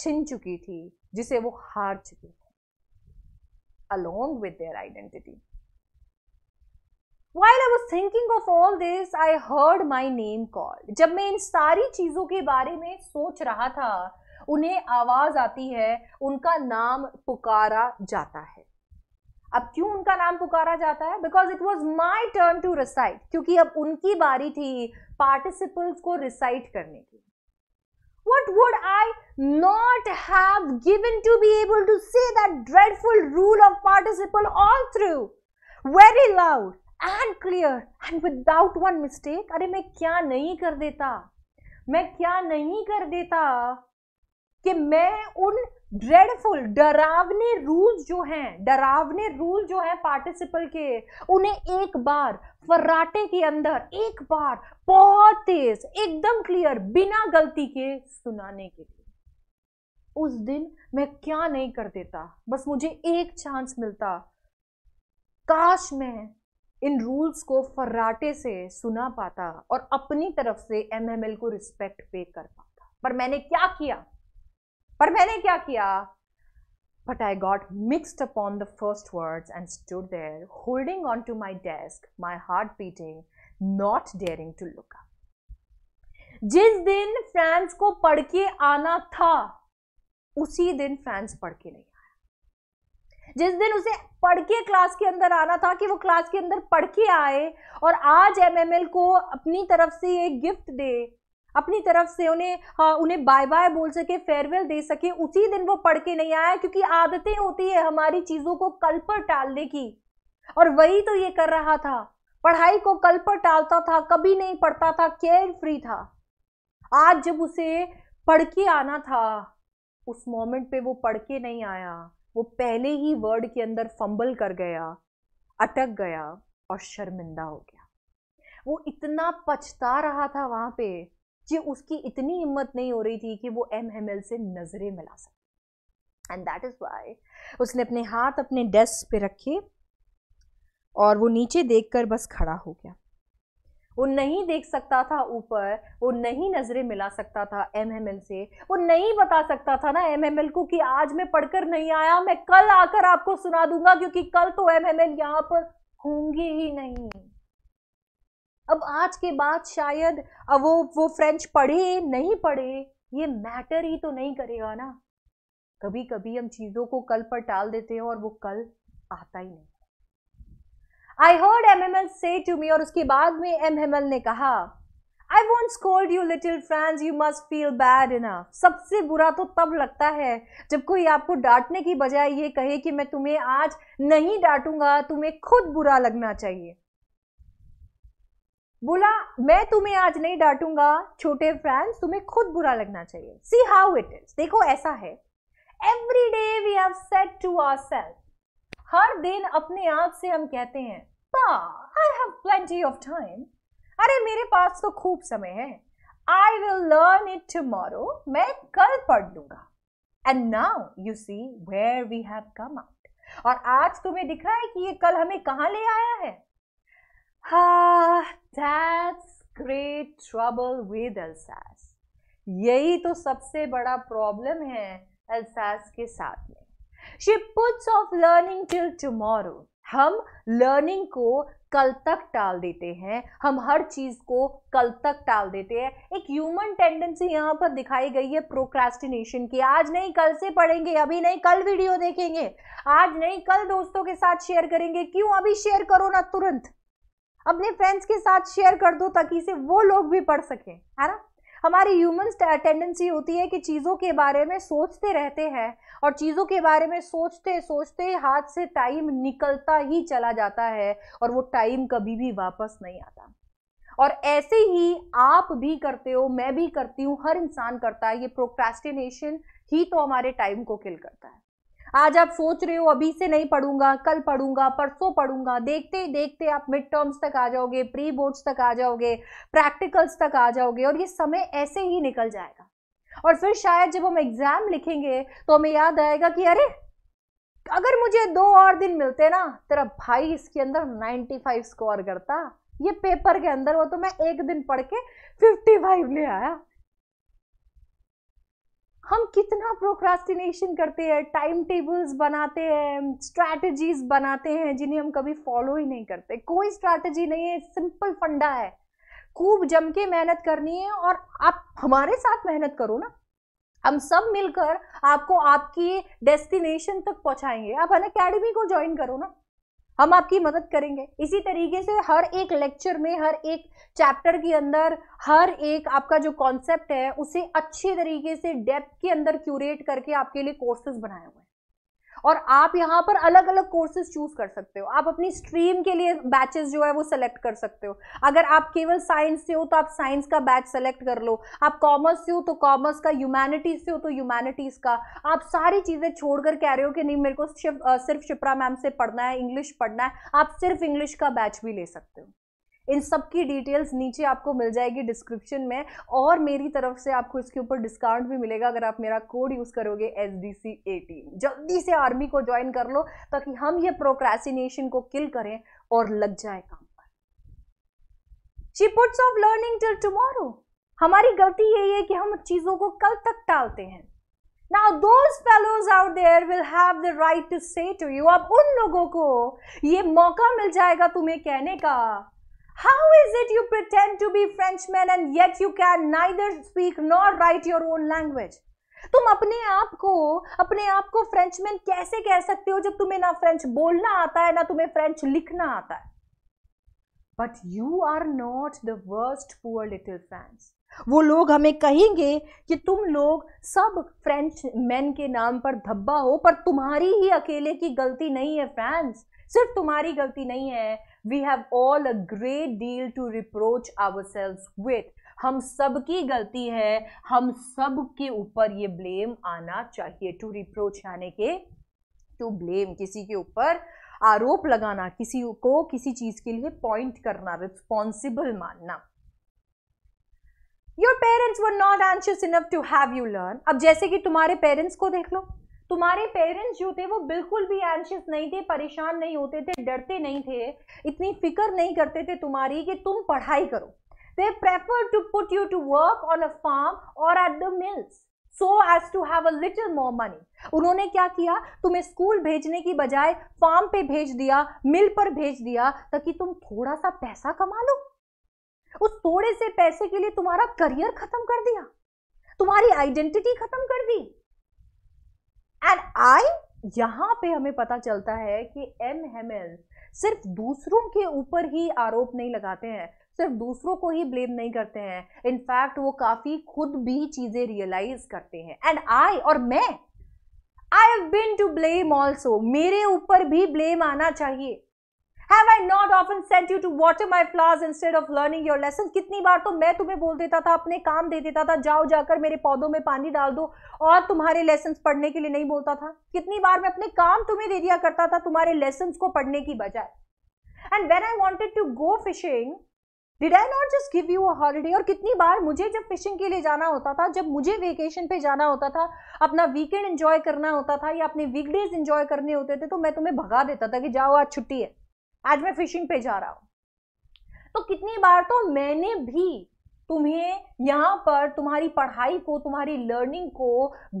छिन चुकी थी जिसे वो हार चुके थे along with their identity while I was thinking of all this I heard my name called जब मैं इन सारी चीजों के बारे में सोच रहा था उन्हें आवाज आती है उनका नाम पुकारा जाता है अब क्यों उनका नाम पुकारा जाता है because it was my turn to recite क्योंकि अब उनकी बारी थी पार्टिसिपल्स को रिसाइट करने की what would I not have given to be able to say that dreadful rule of participle all through very loud and clear and without one mistake अरे मैं क्या नहीं कर देता मैं क्या नहीं कर देता कि मैं उन ड्रेडफुल डरावने रूल्स जो हैं डरावने रूल जो हैं पार्टिसिपल के उन्हें एक बार फर्राटे के अंदर एक बार बहुत तेज एकदम क्लियर बिना गलती के सुनाने के लिए उस दिन मैं क्या नहीं कर देता बस मुझे एक चांस मिलता काश मैं इन रूल्स को फर्राटे से सुना पाता और अपनी तरफ से एमएमएल को रिस्पेक्ट पे कर पाता पर मैंने क्या किया पर मैंने क्या किया but I got mixed upon the first words and stood there holding on to my desk my heart beating not daring to look जिस दिन फ्रांस को पढ़ के आना था उसी दिन फ्रांस पढ़ के नहीं आया जिस दिन उसे पढ़ के क्लास के अंदर आना था कि वो क्लास के अंदर पढ़ के आए और आज एमएमएल को अपनी तरफ से ये गिफ्ट दे अपनी तरफ से उन्हें हाँ, उन्हें बाय बाय बोल सके फेयरवेल दे सके उसी दिन वो पढ़ के नहीं आया क्योंकि आदतें होती है हमारी चीज़ों को कल पर टालने की और वही तो ये कर रहा था पढ़ाई को कल पर टालता था कभी नहीं पढ़ता था केयर फ्री था आज जब उसे पढ़ के आना था उस मोमेंट पे वो पढ़ के नहीं आया वो पहले ही वर्ड के अंदर फंबल कर गया अटक गया और शर्मिंदा हो गया वो इतना पछता रहा था वहां पे जी उसकी इतनी हिम्मत नहीं हो रही थी कि वो एम एम एल से नज़रें मिला सके एंड दैट इज़ वाई उसने अपने हाथ अपने डेस्क पे रखे और वो नीचे देखकर बस खड़ा हो गया वो नहीं देख सकता था ऊपर वो नहीं नज़रें मिला सकता था एम एम एल से वो नहीं बता सकता था ना एम एम एल को कि आज मैं पढ़कर नहीं आया मैं कल आकर आपको सुना दूंगा क्योंकि कल तो एम एम एल यहाँ पर होंगे ही नहीं अब आज के बाद शायद वो वो फ्रेंच पढ़े नहीं पढ़े ये मैटर ही तो नहीं करेगा ना कभी कभी हम चीज़ों को कल पर टाल देते हैं और वो कल आता ही नहीं I heard M M Hamel say to me और उसके बाद में एम एम एल ने कहा I won't scold you little friends you must feel bad इन सबसे बुरा तो तब लगता है जब कोई आपको डांटने की बजाय ये कहे कि मैं तुम्हें आज नहीं डांटूंगा तुम्हें खुद बुरा लगना चाहिए बोला मैं तुम्हें आज नहीं डांटूंगा छोटे फ्रेंड्स तुम्हें खुद बुरा लगना चाहिए सी हाउ इट इज देखो ऐसा है every day we have said to our self हर दिन अपने आप से हम कहते हैं I have plenty of time अरे मेरे पास तो खूब समय है I will learn it tomorrow मैं कल पढ़ लूंगा and now you see where we have come out और आज तुम्हें दिख रहा है कि ये कल हमें कहाँ ले आया है हा that's great trouble with Alsace यही तो सबसे बड़ा प्रॉब्लम है अल्सास के साथ में she puts off learning till tomorrow हम लर्निंग को कल तक टाल देते हैं हम हर चीज़ को कल तक टाल देते हैं एक ह्यूमन टेंडेंसी यहाँ पर दिखाई गई है प्रोक्रेस्टिनेशन की आज नहीं कल से पढ़ेंगे अभी नहीं कल वीडियो देखेंगे आज नहीं कल दोस्तों के साथ शेयर करेंगे क्यों अभी शेयर करो ना तुरंत अपने फ्रेंड्स के साथ शेयर कर दो ताकि इसे वो लोग भी पढ़ सकें है ना हमारी ह्यूमन टेंडेंसी uh, होती है कि चीज़ों के बारे में सोचते रहते हैं और चीज़ों के बारे में सोचते सोचते हाथ से टाइम निकलता ही चला जाता है और वो टाइम कभी भी वापस नहीं आता और ऐसे ही आप भी करते हो मैं भी करती हूँ हर इंसान करता है ये प्रोक्रेस्टिनेशन ही तो हमारे टाइम को किल करता है आज आप सोच रहे हो अभी से नहीं पढ़ूंगा कल पढ़ूंगा परसों पढ़ूंगा देखते ही देखते आप मिड टर्म्स तक आ जाओगे प्री बोर्ड्स तक आ जाओगे प्रैक्टिकल्स तक आ जाओगे और ये समय ऐसे ही निकल जाएगा और फिर शायद जब हम एग्जाम लिखेंगे तो हमें याद आएगा कि अरे अगर मुझे दो और दिन मिलते ना तेरा भाई इसके अंदर 95 स्कोर करता ये पेपर के अंदर वो तो मैं एक दिन पढ़ के 55 ले आया हम कितना प्रोक्रास्टिनेशन करते हैं टाइम टेबल्स बनाते हैं स्ट्रैटेजीज बनाते हैं जिन्हें हम कभी फॉलो ही नहीं करते कोई स्ट्रैटेजी नहीं है सिंपल फंडा है खूब जम के मेहनत करनी है और आप हमारे साथ मेहनत करो ना हम सब मिलकर आपको आपकी डेस्टिनेशन तक पहुंचाएंगे आप अन अकेडमी को ज्वाइन करो ना हम आपकी मदद करेंगे इसी तरीके से हर एक लेक्चर में हर एक चैप्टर के अंदर हर एक आपका जो कॉन्सेप्ट है उसे अच्छे तरीके से डेप्थ के अंदर क्यूरेट करके आपके लिए कोर्सेज बनाए हुए हैं और आप यहाँ पर अलग अलग कोर्सेज चूज कर सकते हो आप अपनी स्ट्रीम के लिए बैचेस जो है वो सेलेक्ट कर सकते हो अगर आप केवल साइंस से हो तो आप साइंस का बैच सेलेक्ट कर लो आप कॉमर्स से हो तो कॉमर्स का ह्यूमैनिटीज से हो तो ह्यूमैनिटीज का आप सारी चीज़ें छोड़ कर कह रहे हो कि नहीं मेरे को सिर्फ शिप्रा मैम से पढ़ना है इंग्लिश पढ़ना है आप सिर्फ इंग्लिश का बैच भी ले सकते हो इन सब की डिटेल्स नीचे आपको मिल जाएगी डिस्क्रिप्शन में और मेरी तरफ से आपको इसके ऊपर डिस्काउंट भी मिलेगा अगर आप मेरा कोड यूज़ करोगे एस डी सी एटीन जल्दी से आर्मी को ज्वाइन कर लो ताकि हम ये प्रोक्रेसिनेशन को किल करें और लग जाए काम पर she puts off learning till tomorrow हमारी गलती यही है कि हम चीज़ों को कल तक टालते हैं Now those fellows out there will have the right to say to you, अब उन लोगों को ये मौका मिल जाएगा तुम्हें कहने का How is it you pretend to be frenchman and yet you can neither speak nor write your own language? तुम अपने आप को अपने आप को फ्रेंचमैन कैसे कह सकते हो जब तुम्हें ना फ्रेंच बोलना आता है ना तुम्हें फ्रेंच लिखना आता है but you are not the worst poor little friends वो लोग हमें कहेंगे कि तुम लोग सब फ्रेंच मैन के नाम पर धब्बा हो पर तुम्हारी ही अकेले की गलती नहीं है फ्रेंड्स सिर्फ तुम्हारी गलती नहीं है we have all a great deal to reproach ourselves with हम सब की गलती है हम सब के ऊपर ये ब्लेम आना चाहिए टू रिप्रोच आने के टू ब्लेम किसी के ऊपर आरोप लगाना किसी को किसी चीज के लिए पॉइंट करना रिस्पॉन्सिबल मानना your parents were not anxious enough to have you learn अब जैसे कि तुम्हारे पेरेंट्स को देख लो तुम्हारे पेरेंट्स जो थे वो बिल्कुल भी एंशियस नहीं थे परेशान नहीं होते थे डरते नहीं थे इतनी फिक्र नहीं करते थे तुम्हारी कि तुम पढ़ाई करो they prefer to put you to work on a farm और at the mills so as to have a little more money उन्होंने क्या किया तुम्हें स्कूल भेजने की बजाय फार्म पे भेज दिया मिल पर भेज दिया ताकि तुम थोड़ा सा पैसा कमा लो उस थोड़े से पैसे के लिए तुम्हारा करियर खत्म कर दिया तुम्हारी आइडेंटिटी खत्म कर दी एंड आई यहाँ पे हमें पता चलता है कि एम हेमेल सिर्फ दूसरों के ऊपर ही आरोप नहीं लगाते हैं सिर्फ दूसरों को ही ब्लेम नहीं करते हैं इनफैक्ट वो काफी खुद भी चीजें रियलाइज करते हैं एंड आई और मैं I have been to blame also मेरे ऊपर भी ब्लेम आना चाहिए have I not often sent you to water my flowers instead of learning your lesson कितनी बार तो मैं तुम्हें बोल देता था अपने काम दे देता था जाओ जाकर मेरे पौधों में पानी डाल दो और तुम्हारे लेसन पढ़ने के लिए नहीं बोलता था कितनी बार मैं अपने काम तुम्हें दे दिया करता था तुम्हारे लेसन को पढ़ने की बजाय and when I wanted to go fishing did I not just give you a holiday और कितनी बार मुझे जब फिशिंग के लिए जाना होता था जब मुझे वेकेशन पे जाना होता था अपना वीकेंड एंजॉय करना होता था या अपने वीकडेज एंजॉय करने होते थे तो मैं तुम्हें भगा देता था कि जाओ आज छुट्टी है आज मैं फिशिंग पे जा रहा हूं तो कितनी बार तो मैंने भी तुम्हें यहां पर तुम्हारी पढ़ाई को तुम्हारी लर्निंग को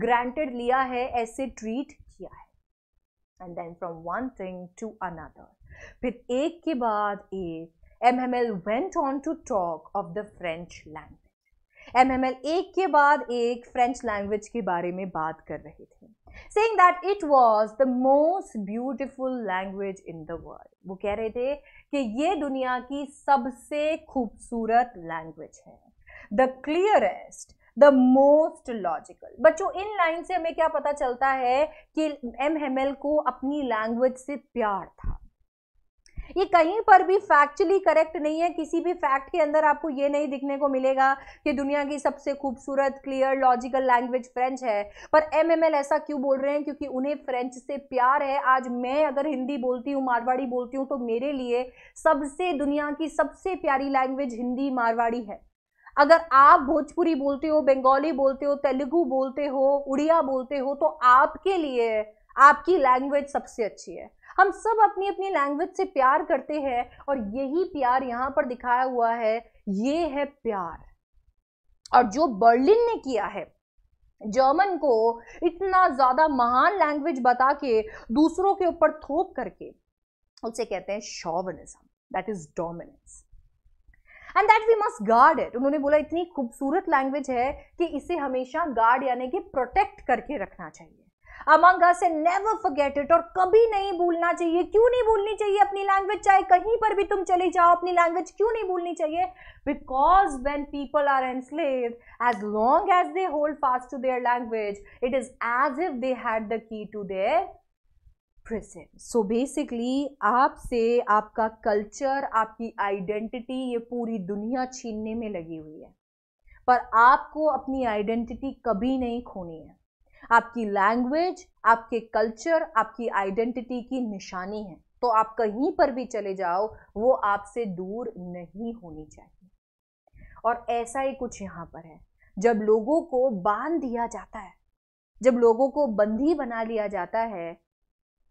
ग्रांटेड लिया है ऐसे ट्रीट किया है and then from one thing to another फिर एक के बाद एक M M Hamel went on to talk of the French language M M L एक के बाद एक फ्रेंच लैंग्वेज के बारे में बात कर रहे थे saying that it was the most beautiful language in the world. वो कह रहे थे कि ये दुनिया की सबसे खूबसूरत लैंग्वेज है the clearest the most logical बच्चों इन लाइन से हमें क्या पता चलता है कि एम हेमल को अपनी लैंग्वेज से प्यार था ये कहीं पर भी फैक्चुअली करेक्ट नहीं है किसी भी फैक्ट के अंदर आपको ये नहीं दिखने को मिलेगा कि दुनिया की सबसे खूबसूरत क्लियर लॉजिकल लैंग्वेज फ्रेंच है पर एम ऐसा क्यों बोल रहे हैं क्योंकि उन्हें फ्रेंच से प्यार है आज मैं अगर हिंदी बोलती हूँ मारवाड़ी बोलती हूँ तो मेरे लिए सबसे दुनिया की सबसे प्यारी लैंग्वेज हिंदी मारवाड़ी है अगर आप भोजपुरी बोलते हो बंगाली बोलते हो तेलुगु बोलते हो उड़िया बोलते हो तो आपके लिए आपकी लैंग्वेज सबसे अच्छी है हम सब अपनी अपनी लैंग्वेज से प्यार करते हैं और यही प्यार यहाँ पर दिखाया हुआ है ये है प्यार और जो बर्लिन ने किया है जर्मन को इतना ज़्यादा महान लैंग्वेज बता के दूसरों के ऊपर थोप करके उसे कहते हैं chauvinism that is dominance and that we must guard it उन्होंने बोला इतनी खूबसूरत लैंग्वेज है कि इसे हमेशा गार्ड यानी कि प्रोटेक्ट करके रखना चाहिए among us and never forget it और कभी नहीं भूलना चाहिए क्यों नहीं भूलनी चाहिए अपनी लैंग्वेज चाहे कहीं पर भी तुम चले जाओ अपनी लैंग्वेज क्यों नहीं भूलनी चाहिए because when people are enslaved as long as they hold fast to their language it is as if they had the key to their prison so basically आपसे आपका कल्चर आपकी आइडेंटिटी ये पूरी दुनिया छीनने में लगी हुई है पर आपको अपनी आइडेंटिटी कभी नहीं खोनी है आपकी लैंग्वेज आपके कल्चर आपकी आइडेंटिटी की निशानी है तो आप कहीं पर भी चले जाओ वो आपसे दूर नहीं होनी चाहिए और ऐसा ही कुछ यहाँ पर है जब लोगों को बांध दिया जाता है जब लोगों को बंदी बना लिया जाता है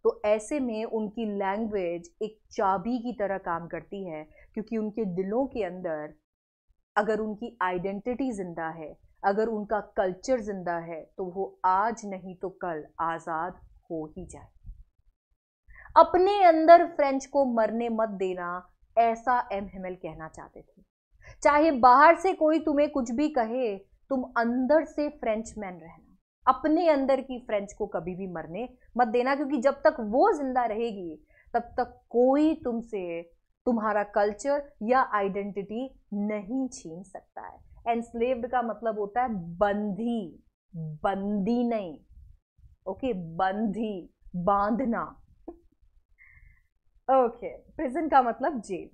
तो ऐसे में उनकी लैंग्वेज एक चाबी की तरह काम करती है क्योंकि उनके दिलों के अंदर अगर उनकी आइडेंटिटी जिंदा है अगर उनका कल्चर ज़िंदा है तो वो आज नहीं तो कल आज़ाद हो ही जाए अपने अंदर फ्रेंच को मरने मत देना ऐसा एम हेमल कहना चाहते थे चाहे बाहर से कोई तुम्हें कुछ भी कहे तुम अंदर से फ्रेंच मैन रहना अपने अंदर की फ्रेंच को कभी भी मरने मत देना क्योंकि जब तक वो जिंदा रहेगी तब तक कोई तुमसे तुम्हारा कल्चर या आइडेंटिटी नहीं छीन सकता है एनस्लेव्ड का मतलब होता है बंधी बंदी नहीं ओके okay, बंधी बांधना ओके प्रिजन का मतलब जेल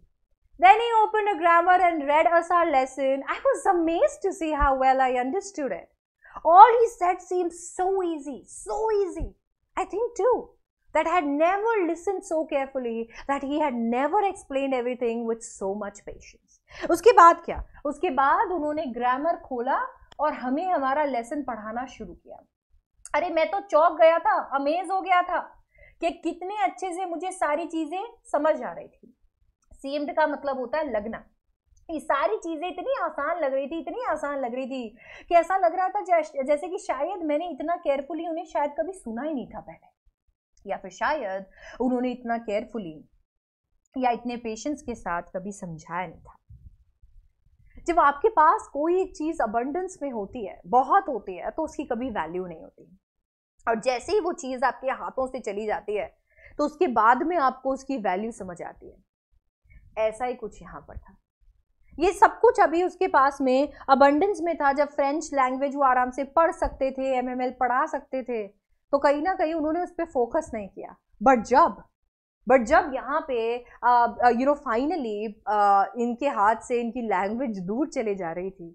then he open a grammar and read us our lesson I was amaze to see how well I understood it all he said seems so easy so easy I think too that had never listen so carefully that he had never explain everything with so much patience उसके बाद क्या उसके बाद उन्होंने grammar खोला और हमें हमारा लेसन पढ़ाना शुरू किया अरे मैं तो चौक गया था अमेज हो गया था कि कितने अच्छे से मुझे सारी चीज़ें समझ आ रही थी सीम्ड का मतलब होता है लगना ये सारी चीज़ें इतनी आसान लग रही थी इतनी आसान लग रही थी कि ऐसा लग रहा था जैसे कि शायद मैंने इतना केयरफुली उन्हें शायद कभी सुना ही नहीं था पहले या फिर शायद उन्होंने इतना केयरफुली या इतने पेशेंस के साथ कभी समझाया नहीं था जब आपके पास कोई एक चीज़ अबंडेंस में होती है बहुत होती है तो उसकी कभी वैल्यू नहीं होती और जैसे ही वो चीज़ आपके हाथों से चली जाती है तो उसके बाद में आपको उसकी वैल्यू समझ आती है ऐसा ही कुछ यहाँ पर था ये सब कुछ अभी उसके पास में अबंडेंस में था जब फ्रेंच लैंग्वेज वो आराम से पढ़ सकते थे एम पढ़ा सकते थे तो कहीं ना कहीं उन्होंने उस पर फोकस नहीं किया बट जब बट जब यहाँ पे यू नो फाइनली इनके हाथ से इनकी लैंग्वेज दूर चले जा रही थी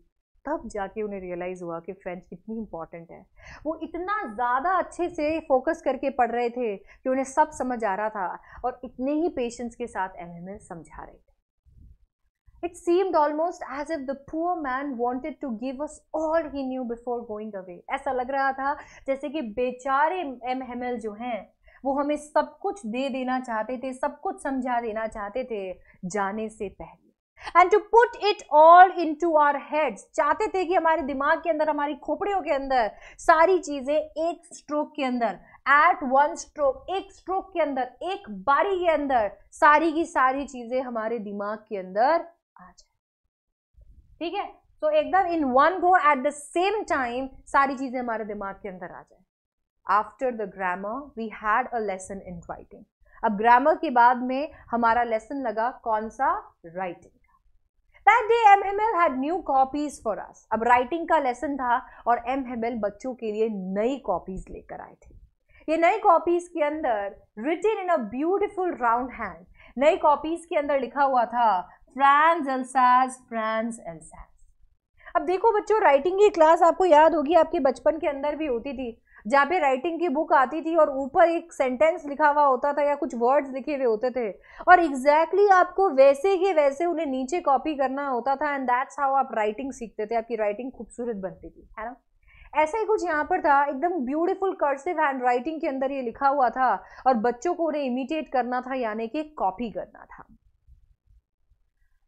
तब जाके उन्हें रियलाइज़ हुआ कि फ्रेंच कितनी इंपॉर्टेंट है वो इतना ज़्यादा अच्छे से फोकस करके पढ़ रहे थे कि उन्हें सब समझ आ रहा था और इतने ही पेशेंस के साथ एम समझा रहे थे it seemed almost as if the poor man wanted to give us all he knew before going away ऐसा लग रहा था जैसे कि बेचारे एम हेमल जो हैं वो हमें सब कुछ दे देना चाहते थे सब कुछ समझा देना चाहते थे जाने से पहले and to put it all into our heads चाहते थे कि हमारे दिमाग के अंदर हमारी खोपड़ियों के अंदर सारी चीजें एक स्ट्रोक के अंदर एट वन स्ट्रोक एक स्ट्रोक के अंदर एक बारी के अंदर सारी की सारी चीजें हमारे दिमाग के अंदर आ जाए ठीक है तो एकदम in one go at the same time सारी चीजें हमारे दिमाग के अंदर आ जाए after the grammar we had a lesson in writing अब ग्रामर के बाद में हमारा लेसन लगा कौन सा writing That day M M Hamel had new copies अब राइटिंग का लेसन था और एम एम एल बच्चों के लिए नई कॉपीज लेकर आए थे ये नई कॉपीज के अंदर written in a beautiful round hand नई कॉपीज के अंदर लिखा हुआ था फ्रांस एल्सास फ्रांस एल्सास अब देखो बच्चों राइटिंग की क्लास आपको याद होगी आपके बचपन के अंदर भी होती थी जहाँ पे राइटिंग की बुक आती थी और ऊपर एक सेंटेंस लिखा हुआ होता था या कुछ वर्ड्स लिखे हुए होते थे और एग्जैक्टली exactly आपको वैसे के वैसे उन्हें नीचे कॉपी करना होता था एंड दैट्स हाउ आप राइटिंग सीखते थे आपकी राइटिंग खूबसूरत बनती थी है ना ऐसा ही कुछ यहाँ पर था एकदम ब्यूटीफुल कर्सिव हैंड राइटिंग के अंदर ये लिखा हुआ था और बच्चों को उन्हें इमिटेट करना था यानी कि कॉपी करना था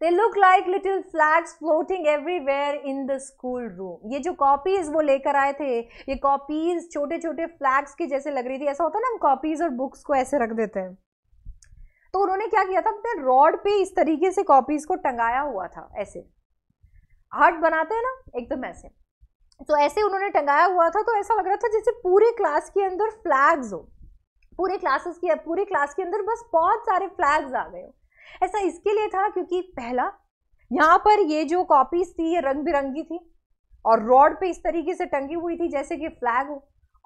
they look like little flags floating everywhere in the school room ये जो कॉपीज वो लेकर आए थे ये कॉपीज छोटे छोटे फ्लैग्स की जैसे लग रही थी ऐसा होता है ना हम कॉपीज और बुक्स को ऐसे रख देते हैं तो उन्होंने क्या किया था अपने रॉड पे इस तरीके से कॉपीज को टंगाया हुआ था ऐसे हार्ट बनाते हैं ना एकदम ऐसे तो ऐसे उन्होंने टंगाया हुआ था तो ऐसा लग रहा था जैसे पूरे क्लास के अंदर फ्लैग्स हो पूरे क्लासेस की पूरे क्लास के अंदर बस बहुत सारे फ्लैग्स आ गए हो ऐसा इसके लिए था क्योंकि पहला यहाँ पर ये जो कॉपीज थी ये रंग बिरंगी थी और रॉड पे इस तरीके से टंगी हुई थी जैसे कि फ्लैग हो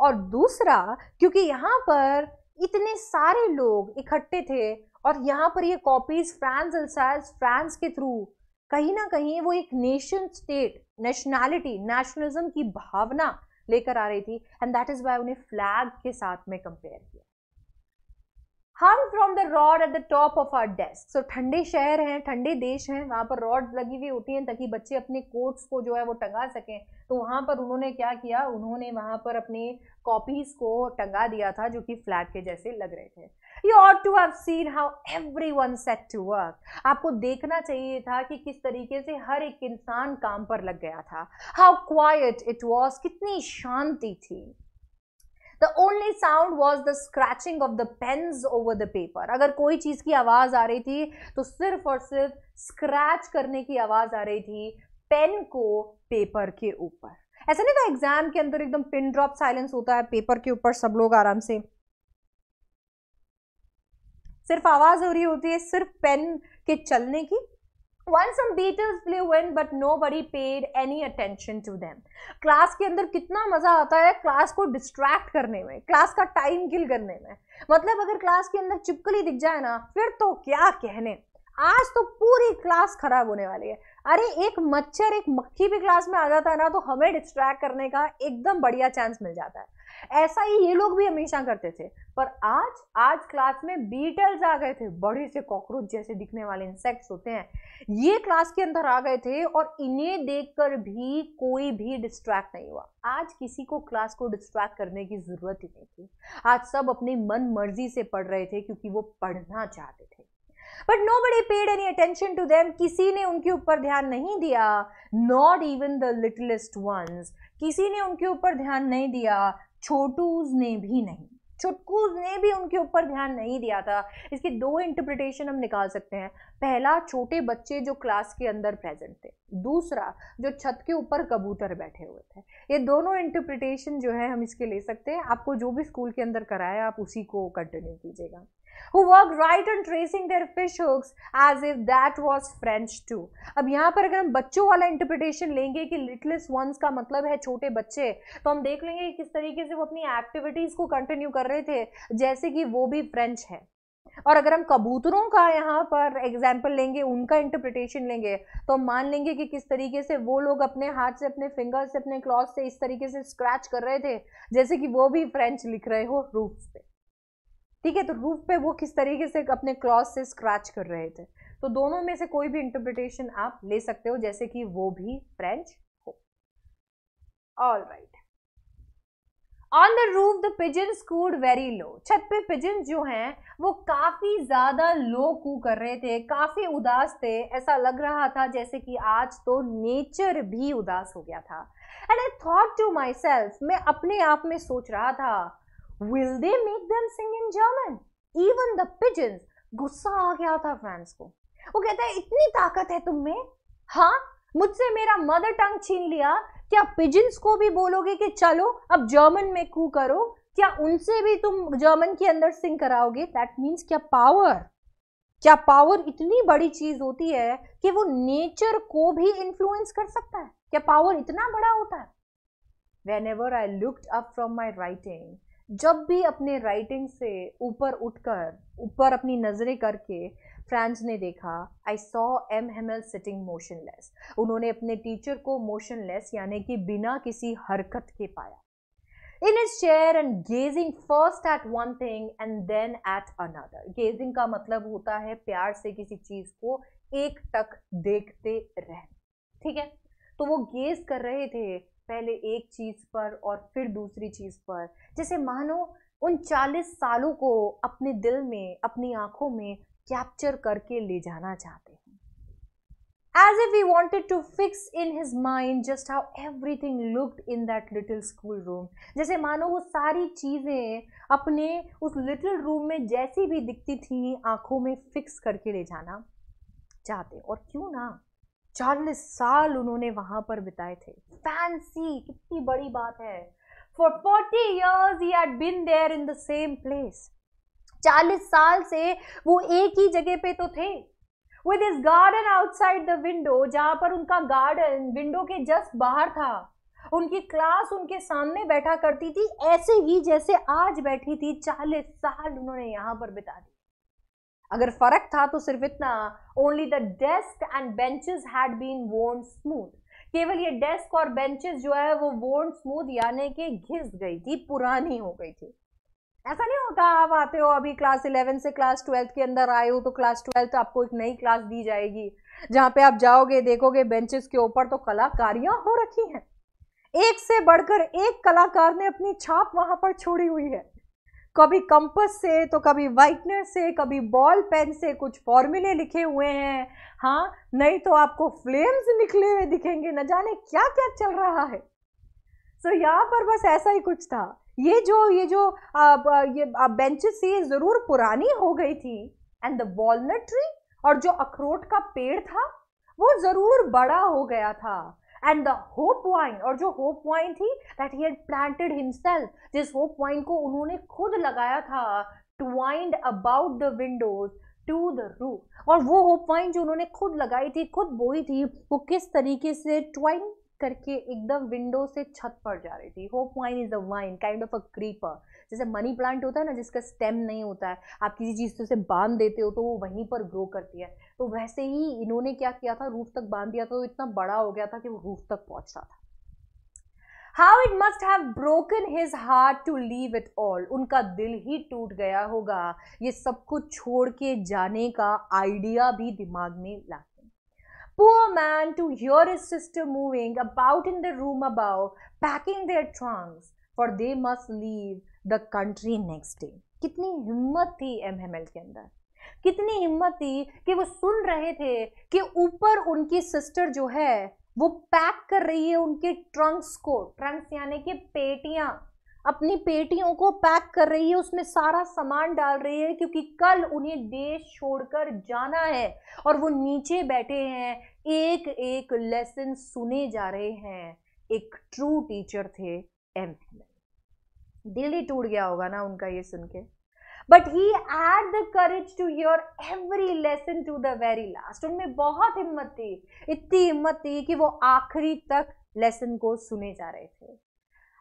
और दूसरा क्योंकि यहाँ पर इतने सारे लोग इकट्ठे थे और यहाँ पर ये कॉपीज फ्रांस अल्साइज फ्रांस के थ्रू कहीं ना कहीं वो एक नेशन स्टेट नेशनैलिटी नेशनलिज्म की भावना लेकर आ रही थी एंड दैट इज वाई उन्हें फ्लैग के साथ में कंपेयर किया हम from the rod at the top of our desk सो ठंडे शहर हैं ठंडे देश हैं वहाँ पर रॉड लगी हुई होती हैं ताकि बच्चे अपने कोट्स को जो है वो टंगा सकें तो वहाँ पर उन्होंने क्या किया उन्होंने वहाँ पर अपने कॉपीज को टंगा दिया था जो कि फ्लैट के जैसे लग रहे थे you ought to have seen how every one set to work आपको देखना चाहिए था कि किस तरीके से हर एक इंसान काम पर लग गया था हाउ क्वाइट इट वॉज कितनी शांति थी the only sound was the scratching of the pens over the paper अगर कोई चीज़ की आवाज़ आ रही थी तो सिर्फ और सिर्फ स्क्रैच करने की आवाज़ आ रही थी पेन को पेपर के ऊपर ऐसा नहीं था एग्जाम के अंदर एकदम पिन ड्रॉप साइलेंस होता है पेपर के ऊपर सब लोग आराम से सिर्फ आवाज़ हो रही होती है सिर्फ पेन के चलने की Once some Beatles flew in but nobody paid any attention to them. Class के अंदर कितना मज़ा आता है क्लास को डिस्ट्रैक्ट करने में क्लास का टाइम किल करने में मतलब अगर क्लास के अंदर चिपकली दिख जाए ना फिर तो क्या कहने आज तो पूरी क्लास खराब होने वाली है अरे एक मच्छर एक मक्खी भी क्लास में आ जाता है ना तो हमें डिस्ट्रैक्ट करने का एकदम बढ़िया चांस मिल जाता है ऐसा ही ये लोग भी हमेशा करते थे पर आज आज क्लास में बीटल्स आ गए थे बड़े से कॉकरोच जैसे दिखने वाले इंसेक्ट्स होते हैं ये क्लास के अंदर आ गए थे और इन्हें देखकर भी कोई भी डिस्ट्रैक्ट नहीं हुआ आज किसी को क्लास को डिस्ट्रैक्ट करने की ज़रूरत ही नहीं थी आज सब अपनी मन मर्जी से पढ़ रहे थे क्योंकि वो पढ़ना चाहते थे but nobody paid any attention to them किसी ने उनके ऊपर ध्यान नहीं दिया not even the littlest ones किसी ने उनके ऊपर ध्यान नहीं दिया छोटूज ने भी नहीं छुटकूज़ ने भी उनके ऊपर ध्यान नहीं दिया था इसकी दो इंटरप्रिटेशन हम निकाल सकते हैं पहला छोटे बच्चे जो क्लास के अंदर प्रेजेंट थे दूसरा जो छत के ऊपर कबूतर बैठे हुए थे ये दोनों इंटरप्रिटेशन जो है हम इसके ले सकते हैं आपको जो भी स्कूल के अंदर कराया आप उसी को कंटिन्यू कीजिएगा who worked right on tracing their fish hooks as if that was French too. अब यहाँ पर अगर हम बच्चों वाला इंटरप्रिटेशन लेंगे कि लिटलेस्ट वंस का मतलब है छोटे बच्चे तो हम देख लेंगे कि किस तरीके से वो अपनी एक्टिविटीज़ को कंटिन्यू कर रहे थे जैसे कि वो भी फ्रेंच है और अगर हम कबूतरों का यहाँ पर एग्जाम्पल लेंगे उनका इंटरप्रिटेशन लेंगे तो हम मान लेंगे कि किस तरीके से वो लोग अपने हाथ से अपने फिंगर से अपने क्लॉथ से इस तरीके से स्क्रैच कर रहे थे जैसे कि वो भी फ्रेंच लिख रहे हो रूप्स पे ठीक है तो रूफ पे वो किस तरीके से अपने क्लॉथ से स्क्रैच कर रहे थे तो दोनों में से कोई भी इंटरप्रिटेशन आप ले सकते हो जैसे कि वो भी फ्रेंच हो all right on the roof the pigeon cooed very low छत पे पिजन जो हैं वो काफ़ी ज़्यादा लो कू कर रहे थे काफ़ी उदास थे ऐसा लग रहा था जैसे कि आज तो नेचर भी उदास हो गया था and I thought to myself मैं अपने आप में सोच रहा था will they make them sing in German even the pigeons गुस्सा आ गया था फ्रांस को वो कहता है इतनी ताकत है तुम में हाँ मुझसे मेरा मदर टंग छीन लिया क्या पिजन्स को भी बोलोगे कि चलो अब जर्मन में कू करो क्या उनसे भी तुम जर्मन के अंदर सिंग कराओगे दैट मीन्स क्या पावर क्या पावर इतनी बड़ी चीज होती है कि वो नेचर को भी इन्फ्लुएंस कर सकता है क्या पावर इतना बड़ा होता है whenever I looked up from my writing जब भी अपने राइटिंग से ऊपर उठकर ऊपर अपनी नज़रें करके फ्रांस ने देखा I saw M Hamel sitting motionless उन्होंने अपने टीचर को मोशनलेस यानी कि बिना किसी हरकत के पाया in his chair and gazing first at one thing and then at another gazing का मतलब होता है प्यार से किसी चीज को एक तक देखते रहना ठीक है तो वो गेज कर रहे थे पहले एक चीज़ पर और फिर दूसरी चीज़ पर जैसे मानो उन चालीस सालों को अपने दिल में अपनी आंखों में कैप्चर करके ले जाना चाहते हैं as if he wanted to fix in his mind just how everything looked in that little school room जैसे मानो वो सारी चीज़ें अपने उस लिटिल रूम में जैसी भी दिखती थी आंखों में फिक्स करके ले जाना चाहते और क्यों ना चालीस साल उन्होंने वहां पर बिताए थे फैंसी कितनी बड़ी बात है for forty years he had been there in the same place चालीस साल से वो एक ही जगह पे तो थे with his garden outside the window जहां पर उनका गार्डन विंडो के जस्ट बाहर था उनकी क्लास उनके सामने बैठा करती थी ऐसे ही जैसे आज बैठी थी चालीस साल उन्होंने यहां पर बिता दी अगर फर्क था तो सिर्फ इतना only the desk and benches had been worn smooth केवल ये डेस्क और बेंचेस जो है वो वोर्न स्मूथ यानी कि घिस गई थी पुरानी हो गई थी ऐसा नहीं होता आप आते हो अभी क्लास इलेवन से क्लास ट्वेल्थ के अंदर आए हो तो क्लास ट्वेल्थ तो आपको एक नई क्लास दी जाएगी जहां पे आप जाओगे देखोगे बेंचेस के ऊपर तो कलाकारियां हो रखी हैं एक से बढ़कर एक कलाकार ने अपनी छाप वहां पर छोड़ी हुई है कभी कंपस से तो कभी वाइटनर से कभी बॉल पेन से कुछ फॉर्मूले लिखे हुए हैं हाँ नहीं तो आपको फ्लेम्स निकले हुए दिखेंगे न जाने क्या क्या चल रहा है सो so, यहाँ पर बस ऐसा ही कुछ था ये जो ये जो आप, ये बेंचेस थी ये ज़रूर पुरानी हो गई थी एंड द वॉलनट ट्री और जो अखरोट का पेड़ था वो ज़रूर बड़ा हो गया था एंड द होप पॉइंट और जो होप पॉइंट थी that he had planted himself जिस होप पॉइंट को उन्होंने खुद लगाया था twined about the windows to the roof और वो होप पॉइंट जो उन्होंने खुद लगाई थी खुद बोई थी वो किस तरीके से ट्वाइन करके एकदम विंडो से छत पर जा रही थी hop vine is a vine kind of a creeper जैसे मनी प्लांट होता है ना जिसका स्टेम नहीं होता है आप किसी चीज़ से उसे बांध देते हो तो वो वहीं पर ग्रो करती है तो वैसे ही इन्होंने क्या किया था रूफ तक बांध दिया था तो इतना बड़ा हो गया था कि वो रूफ तक पहुँच रहा था how it must have broken his heart to leave it all उनका दिल ही टूट गया होगा ये सब कुछ छोड़ के जाने का आइडिया भी दिमाग में ला Poor man to hear his sister moving about in the room above, packing their trunks, for they must leave the country next day कितनी हिम्मत थी एम एल के अंदर कितनी हिम्मत थी कि वो सुन रहे थे कि ऊपर उनकी सिस्टर जो है वो पैक कर रही है उनके ट्रंक्स को ट्रंक्स यानी कि पेटियां अपनी पेटियों को पैक कर रही है उसमें सारा सामान डाल रही है क्योंकि कल उन्हें देश छोड़कर जाना है और वो नीचे बैठे हैं एक एक लेसन सुने जा रहे हैं एक ट्रू टीचर थे एम एल दिल ही टूट गया होगा ना उनका ये सुन के but he had the courage to your every lesson to the very last उनमें बहुत हिम्मत थी इतनी हिम्मत थी कि वो आखिरी तक लेसन को सुने जा रहे थे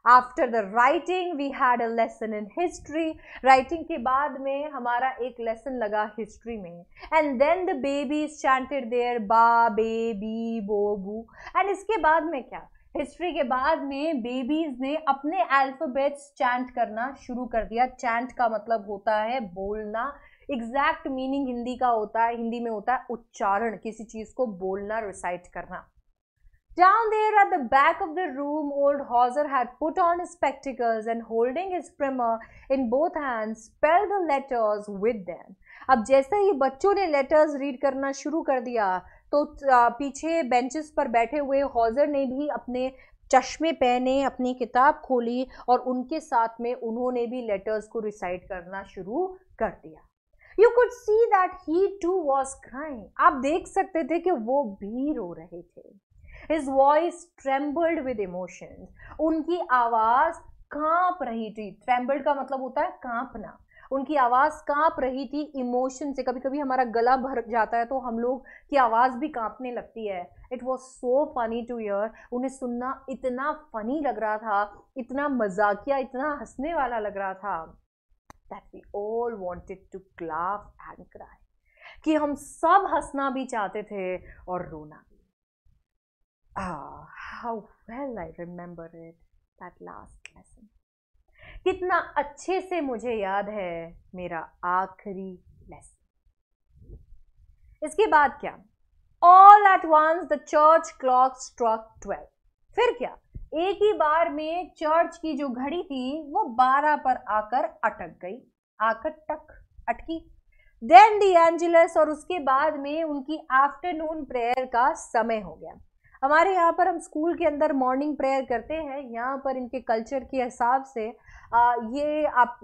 after the writing we had a lesson in history writing के बाद में हमारा एक लेसन लगा हिस्ट्री में and then the baby chanted their ba be bi bo bu एंड इसके बाद में क्या हिस्ट्री के बाद में बेबीज ने अपने अल्फाबेट्स चैंट करना शुरू कर दिया चैंट का मतलब होता है बोलना एग्जैक्ट मीनिंग हिंदी का होता है हिंदी में होता है उच्चारण किसी चीज को बोलना रिसाइट करना Down there at the back of the room, old Hauser had put on his spectacles and holding his primer in both hands, spelled the letters with them. अब जैसे ही बच्चों ने लेटर्स रीड करना शुरू कर दिया तो पीछे बेंचेस पर बैठे हुए हौजर ने भी अपने चश्मे पहने अपनी किताब खोली और उनके साथ में उन्होंने भी लेटर्स को रिसाइट करना शुरू कर दिया you could see that he too was crying आप देख सकते थे कि वो भी रो रहे थे his voice trembled with emotion उनकी आवाज कांप रही थी ट्रेम्बल्ड का मतलब होता है कांपना उनकी आवाज़ कांप रही थी इमोशन से कभी कभी हमारा गला भर जाता है तो हम लोग की आवाज़ भी कांपने लगती है it was so funny to hear उन्हें सुनना इतना फ़नी लग रहा था इतना मजाकिया इतना हंसने वाला लग रहा था that we all wanted to क्लाफ एंड क्राई कि हम सब हंसना भी चाहते थे और रोना भी how well I remember it that last lesson कितना अच्छे से मुझे याद है मेरा आखिरी लेसन इसके बाद क्या all at once the church clock struck twelve फिर क्या एक ही बार में चर्च की जो घड़ी थी वो बारह पर आकर अटक गई आकर टक अटकी देन दी एंजलस और उसके बाद में उनकी आफ्टरनून प्रेयर का समय हो गया हमारे यहाँ पर हम स्कूल के अंदर मॉर्निंग प्रेयर करते हैं यहाँ पर इनके कल्चर के हिसाब से आ, ये आप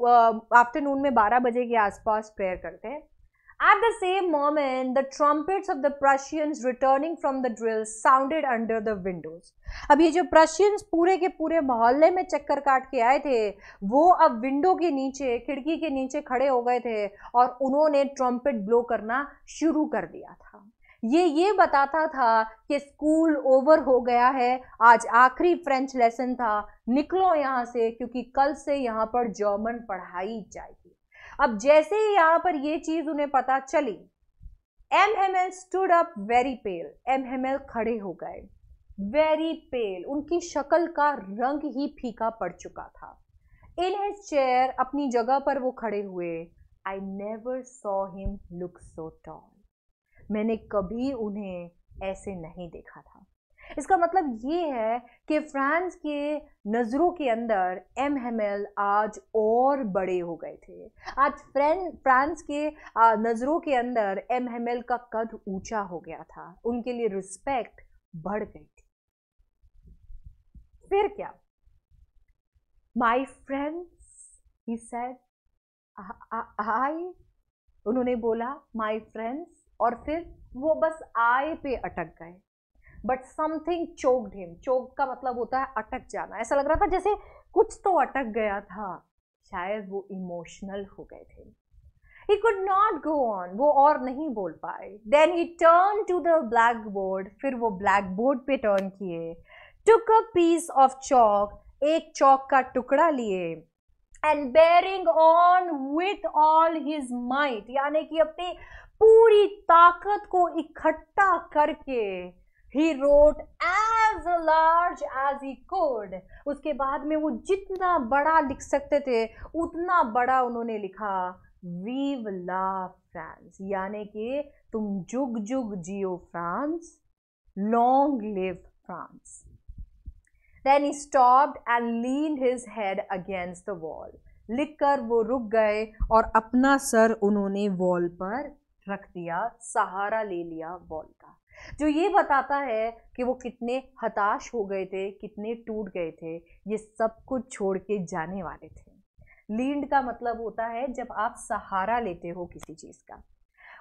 आफ्टरनून में 12 बजे के आसपास प्रेयर करते हैं at the same moment the trumpets of the Prussians returning from the drill sounded under the windows अब ये जो प्रशियंस पूरे के पूरे मोहल्ले में चक्कर काट के आए थे वो अब विंडो के नीचे खिड़की के नीचे खड़े हो गए थे और उन्होंने ट्रम्पेट ब्लो करना शुरू कर दिया था ये ये बताता था कि स्कूल ओवर हो गया है आज आखिरी फ्रेंच लेसन था निकलो यहाँ से क्योंकि कल से यहाँ पर जर्मन पढ़ाई जाएगी अब जैसे ही यहाँ पर ये चीज़ उन्हें पता चली M M L stood up very pale M M L खड़े हो गए वेरी पेल उनकी शक्ल का रंग ही फीका पड़ चुका था इन हिज चेयर अपनी जगह पर वो खड़े हुए I never saw him look so tall मैंने कभी उन्हें ऐसे नहीं देखा था इसका मतलब ये है कि फ्रांस के नज़रों के अंदर एम एम एल आज और बड़े हो गए थे आज फ्रेंड फ्रांस के नज़रों के अंदर एम एम एल का कद ऊंचा हो गया था उनके लिए रिस्पेक्ट बढ़ गई थी फिर क्या my friends he said I उन्होंने बोला माई फ्रेंड्स और फिर वो बस आय पे अटक गए but something choked him choke का मतलब होता है अटक जाना ऐसा लग रहा था जैसे कुछ तो अटक गया था शायद वो इमोशनल हो गए थे he could not go on वो और नहीं बोल पाए then he turn to the black board फिर वो ब्लैक बोर्ड पे टर्न किए टुक अ पीस ऑफ चौक एक चौक का टुकड़ा लिए and bearing on with all his might यानी कि अपने पूरी ताकत को इकट्ठा करके he wrote as large as he could उसके बाद में वो जितना बड़ा लिख सकते थे उतना बड़ा उन्होंने लिखा वीव ला फ्रांस यानी कि तुम जुग जुग जियो France long live France then he stop and lean his head against the wall लिखकर वो रुक गए और अपना सर उन्होंने वॉल पर रख दिया सहारा ले लिया बॉल का जो ये बताता है कि वो कितने हताश हो गए थे कितने टूट गए थे ये सब कुछ छोड़ के जाने वाले थे लीड का मतलब होता है जब आप सहारा लेते हो किसी चीज़ का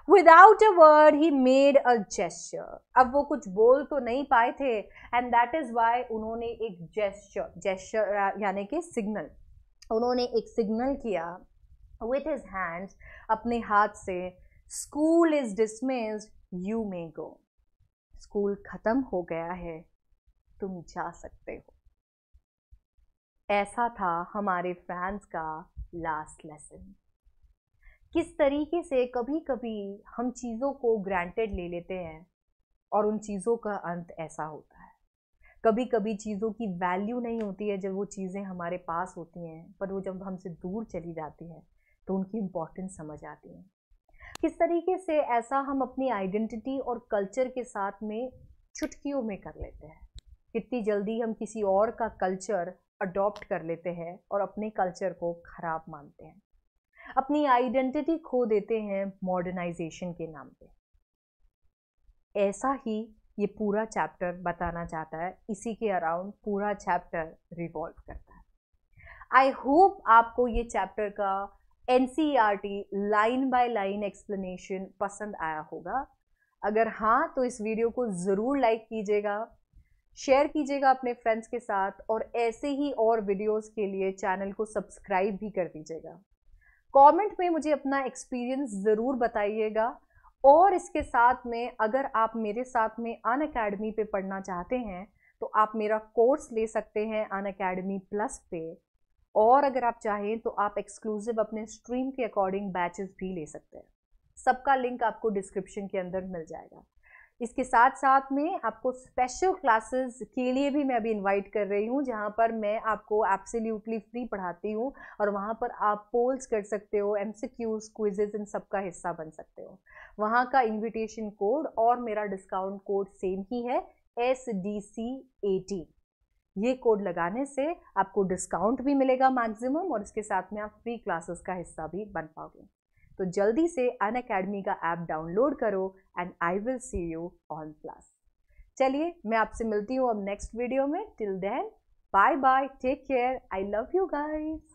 without a word he made a gesture अब वो कुछ बोल तो नहीं पाए थे एंड दैट इज़ वाई उन्होंने एक जेस्टर जेस्टर यानी कि सिग्नल उन्होंने एक सिग्नल किया विथ हिज हैंड्स अपने हाथ से school is dismissed you may go school खत्म हो गया है तुम जा सकते हो ऐसा था हमारे फैंस का लास्ट लेसन किस तरीके से कभी कभी हम चीज़ों को ग्रांटेड ले लेते हैं और उन चीज़ों का अंत ऐसा होता है कभी कभी चीज़ों की वैल्यू नहीं होती है जब वो चीज़ें हमारे पास होती हैं पर वो जब हमसे दूर चली जाती हैं तो उनकी इम्पोर्टेंस समझ आती है किस तरीके से ऐसा हम अपनी आइडेंटिटी और कल्चर के साथ में चुटकियों में कर लेते हैं कितनी जल्दी हम किसी और का कल्चर अडॉप्ट कर लेते हैं और अपने कल्चर को ख़राब मानते हैं अपनी आइडेंटिटी खो देते हैं मॉडर्नाइजेशन के नाम पे ऐसा ही ये पूरा चैप्टर बताना चाहता है इसी के अराउंड पूरा चैप्टर रिवॉल्व करता है आई होप आपको ये चैप्टर का an line by line explanation पसंद आया होगा अगर हाँ तो इस वीडियो को ज़रूर लाइक कीजिएगा शेयर कीजिएगा अपने फ्रेंड्स के साथ और ऐसे ही और वीडियोस के लिए चैनल को सब्सक्राइब भी कर दीजिएगा कमेंट में मुझे अपना एक्सपीरियंस ज़रूर बताइएगा और इसके साथ में अगर आप मेरे साथ में अन अकेडमी पढ़ना चाहते हैं तो आप मेरा कोर्स ले सकते हैं अन अकेडमी प्लस पे और अगर आप चाहें तो आप एक्सक्लूसिव अपने स्ट्रीम के अकॉर्डिंग बैचेस भी ले सकते हैं सबका लिंक आपको डिस्क्रिप्शन के अंदर मिल जाएगा इसके साथ साथ में आपको स्पेशल क्लासेस के लिए भी मैं अभी इनवाइट कर रही हूँ जहाँ पर मैं आपको एब्सोल्युटली फ्री पढ़ाती हूँ और वहाँ पर आप पोल्स कर सकते हो एम सी क्यूज क्विजेज इन सब का हिस्सा बन सकते हो वहाँ का इन्विटेशन कोड और मेरा डिस्काउंट कोड सेम ही है एस डी सी एटीन ये कोड लगाने से आपको डिस्काउंट भी मिलेगा मैक्सिमम और इसके साथ में आप फ्री क्लासेस का हिस्सा भी बन पाओगे तो जल्दी से अन अकेडमी का ऐप डाउनलोड करो and I will see you on class चलिए मैं आपसे मिलती हूँ अब नेक्स्ट वीडियो में till then bye bye take care I love you guys